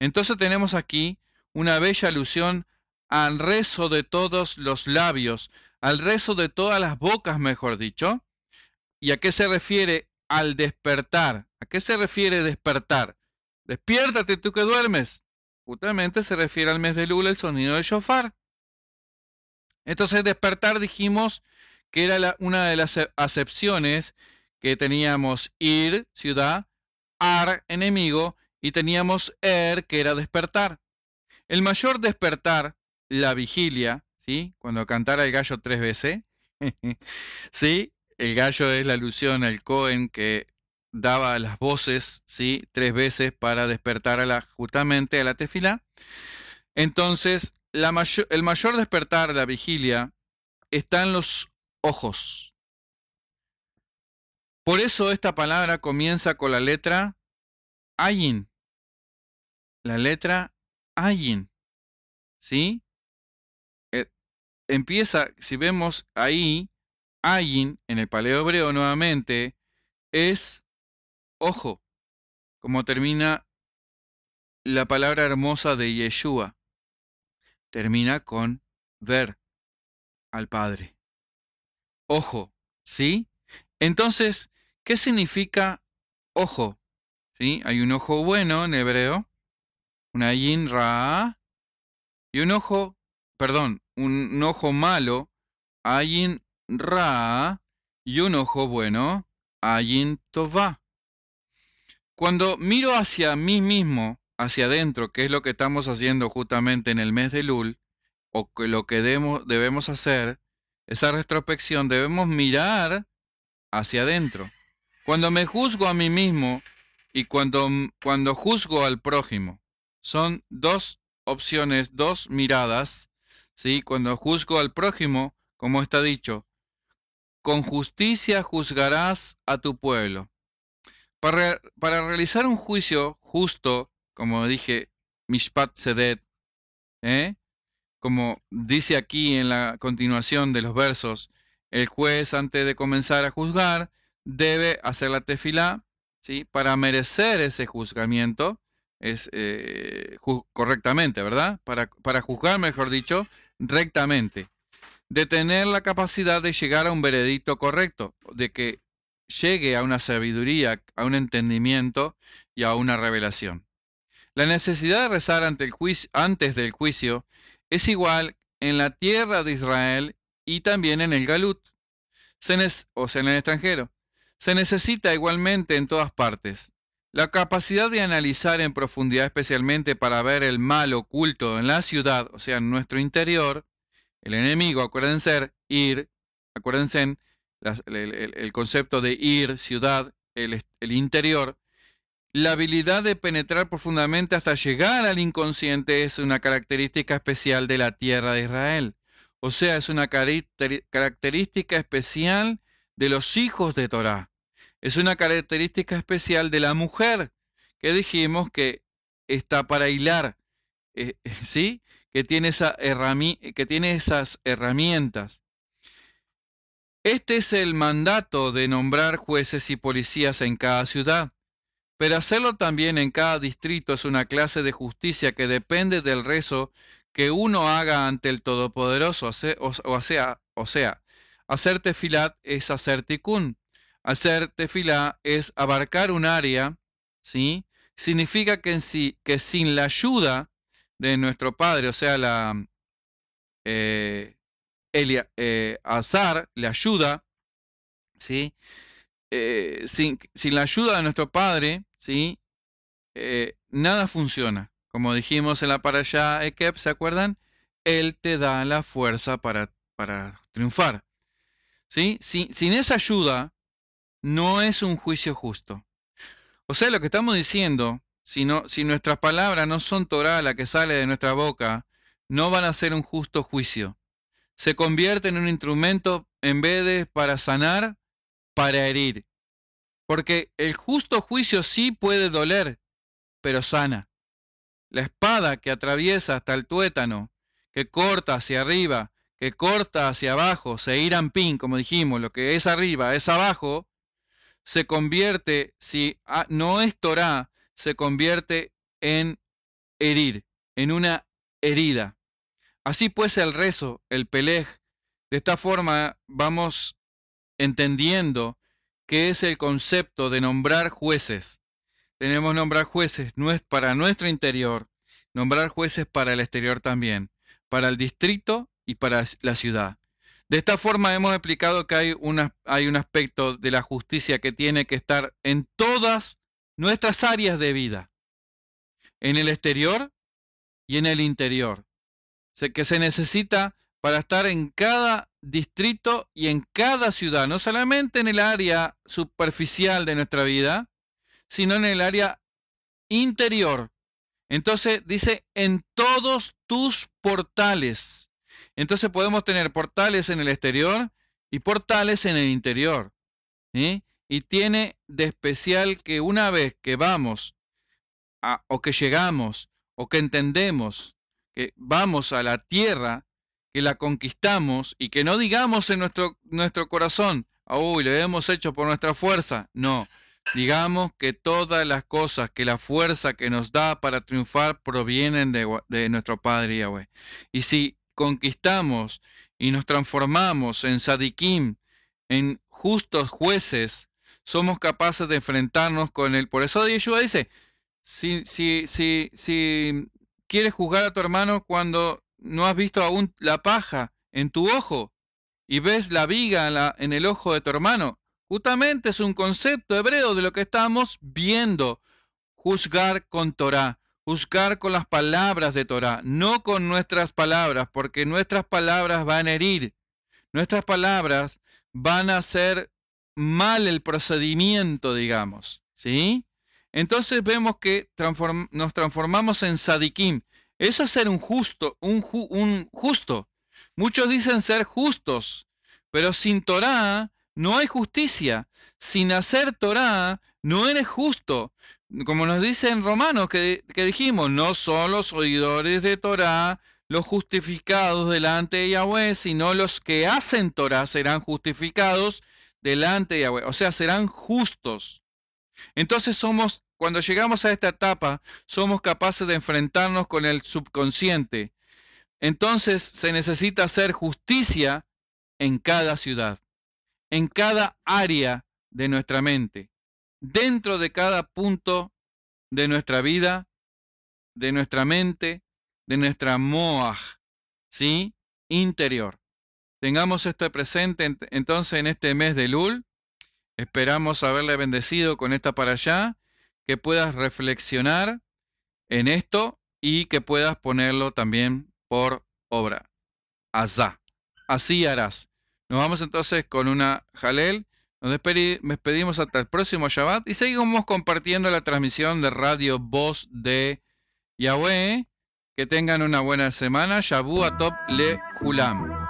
Entonces tenemos aquí una bella alusión al rezo de todos los labios, al rezo de todas las bocas, mejor dicho. ¿Y a qué se refiere al despertar? ¿A qué se refiere despertar? Despiértate tú que duermes. Justamente se refiere al mes de Lula el sonido del shofar. Entonces despertar dijimos que era una de las acepciones que teníamos ir, ciudad, ar, enemigo, y teníamos er, que era despertar. El mayor despertar, la vigilia, ¿sí? Cuando cantara el gallo tres veces, [LAUGHS] ¿sí? El gallo es la alusión al Cohen que daba las voces, ¿sí? Tres veces para despertar a la, justamente a la tefila. Entonces, el mayor despertar de la vigilia está en los ojos. Por eso esta palabra comienza con la letra ayin. La letra ayin. ¿Sí? Eh, empieza, si vemos ahí, ayin en el paleo nuevamente, es ojo, como termina la palabra hermosa de Yeshua. Termina con ver al Padre. Ojo, ¿sí? Entonces, ¿qué significa ojo? ¿Sí? Hay un ojo bueno en hebreo, un ayin ra, y un ojo, perdón, un, ojo malo, ayin ra, y un ojo bueno, ayin tová. Cuando miro hacia mí mismo, hacia adentro, que es lo que estamos haciendo justamente en el mes de Lul, o que lo que debemos hacer, esa retrospección, debemos mirar hacia adentro. Cuando me juzgo a mí mismo y cuando, cuando juzgo al prójimo, son dos opciones, dos miradas. ¿sí? Cuando juzgo al prójimo, como está dicho, con justicia juzgarás a tu pueblo. Para, realizar un juicio justo, como dije, Mishpat Sedet, ¿eh? como dice aquí en la continuación de los versos, el juez antes de comenzar a juzgar debe hacer la tefilá ¿sí? para merecer ese juzgamiento es, eh, correctamente, ¿verdad? Para, para juzgar, mejor dicho, rectamente. De tener la capacidad de llegar a un veredicto correcto, de que llegue a una sabiduría, a un entendimiento y a una revelación. La necesidad de rezar antes del juicio es igual en la tierra de Israel y también en el Galut, o sea, en el extranjero. Se necesita igualmente en todas partes. La capacidad de analizar en profundidad, especialmente para ver el mal oculto en la ciudad, o sea, en nuestro interior, el enemigo, acuérdense, ir, acuérdense, el, concepto de ir, ciudad, el, interior, la habilidad de penetrar profundamente hasta llegar al inconsciente es una característica especial de la tierra de Israel. O sea, es una característica especial de los hijos de Torá. Es una característica especial de la mujer, que dijimos que está para hilar, eh, [LAUGHS] ¿sí? Que tiene, esa que tiene esas herramientas. Este es el mandato de nombrar jueces y policías en cada ciudad, pero hacerlo también en cada distrito es una clase de justicia que depende del rezo que uno haga ante el Todopoderoso, o sea, o sea, hacer tefilat es hacer ticún. Hacer tefilat es abarcar un área, ¿sí? Significa que, sin la ayuda de nuestro Padre, o sea, la, eh, el eh, Azar le ayuda, ¿sí? Eh, sin, la ayuda de nuestro Padre, ¿sí? Eh, nada funciona. Como dijimos en la para allá, Ekep, ¿se acuerdan? Él te da la fuerza para, para triunfar. ¿sí? Sin, esa ayuda, no es un juicio justo. O sea, lo que estamos diciendo, si, si nuestras palabras no son Torah la que sale de nuestra boca, no van a ser un justo juicio se convierte en un instrumento en vez de para sanar, para herir. Porque el justo juicio sí puede doler, pero sana. La espada que atraviesa hasta el tuétano, que corta hacia arriba, que corta hacia abajo, se irán pin, como dijimos, lo que es arriba es abajo, se convierte, si no es Torah, se convierte en herir, en una herida. Así pues el rezo, el pelej, de esta forma vamos entendiendo qué es el concepto de nombrar jueces. Tenemos nombrar jueces para nuestro interior, nombrar jueces para el exterior también, para el distrito y para la ciudad. De esta forma hemos explicado que hay, hay un aspecto de la justicia que tiene que estar en todas nuestras áreas de vida, en el exterior y en el interior que se necesita para estar en cada distrito y en cada ciudad, no solamente en el área superficial de nuestra vida, sino en el área interior. Entonces dice, en todos tus portales. Entonces podemos tener portales en el exterior y portales en el interior. Y tiene de especial que una vez que vamos o que llegamos o que entendemos que vamos a la tierra, que la conquistamos y que no digamos en nuestro, nuestro corazón, uy, lo hemos hecho por nuestra fuerza. No, digamos que todas las cosas, que la fuerza que nos da para triunfar provienen de, nuestro Padre Yahweh. Y si conquistamos y nos transformamos en sadikim en justos jueces, somos capaces de enfrentarnos con él. Por eso Yeshua dice, si, si, si, si quieres juzgar a tu hermano cuando no has visto aún la paja en tu ojo y ves la viga en, el ojo de tu hermano? Justamente es un concepto hebreo de lo que estamos viendo. Juzgar con Torah, juzgar con las palabras de Torah, no con nuestras palabras, porque nuestras palabras van a herir. Nuestras palabras van a hacer mal el procedimiento, digamos. ¿Sí? Entonces vemos que nos transformamos en sadiquim. Eso es ser un justo, un, justo. Muchos dicen ser justos, pero sin Torah no hay justicia. Sin hacer Torah no eres justo. Como nos en Romanos que, que dijimos, no son los oidores de Torah los justificados delante de Yahweh, sino los que hacen Torah serán justificados delante de Yahweh. O sea, serán justos. Entonces somos, cuando llegamos a esta etapa, somos capaces de enfrentarnos con el subconsciente. Entonces se necesita hacer justicia en cada ciudad, en cada área de nuestra mente, dentro de cada punto de nuestra vida, de nuestra mente, de nuestra moaj, ¿sí? Interior. Tengamos esto presente entonces en este mes de Lul, Esperamos haberle bendecido con esta para allá, que puedas reflexionar en esto y que puedas ponerlo también por obra. Asá. Así harás. Nos vamos entonces con una jalel. Nos despedimos hasta el próximo Shabbat y seguimos compartiendo la transmisión de Radio Voz de Yahweh. Que tengan una buena semana. Shabu Atop Le Hulam.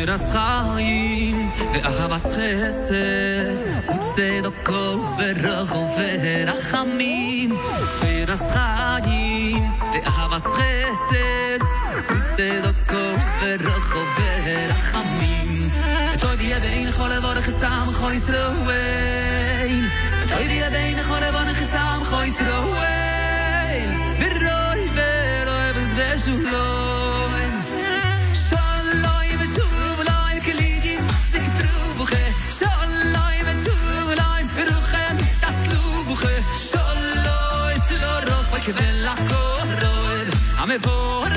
אומר הזכרים, ואהבת חסד, וצדקו ורחוב ורחמים. אומר הזכרים, ואהבת חסד, וצדקו ורחוב ורחמים. וטוב יהיה בעין כל לבוא נכסם כל ישראל. וטוב יהיה בעין כל לבוא נכסם כל ישראל. ורוי ואלוהי וזבשו לו. Que ven la corroer, a me vola.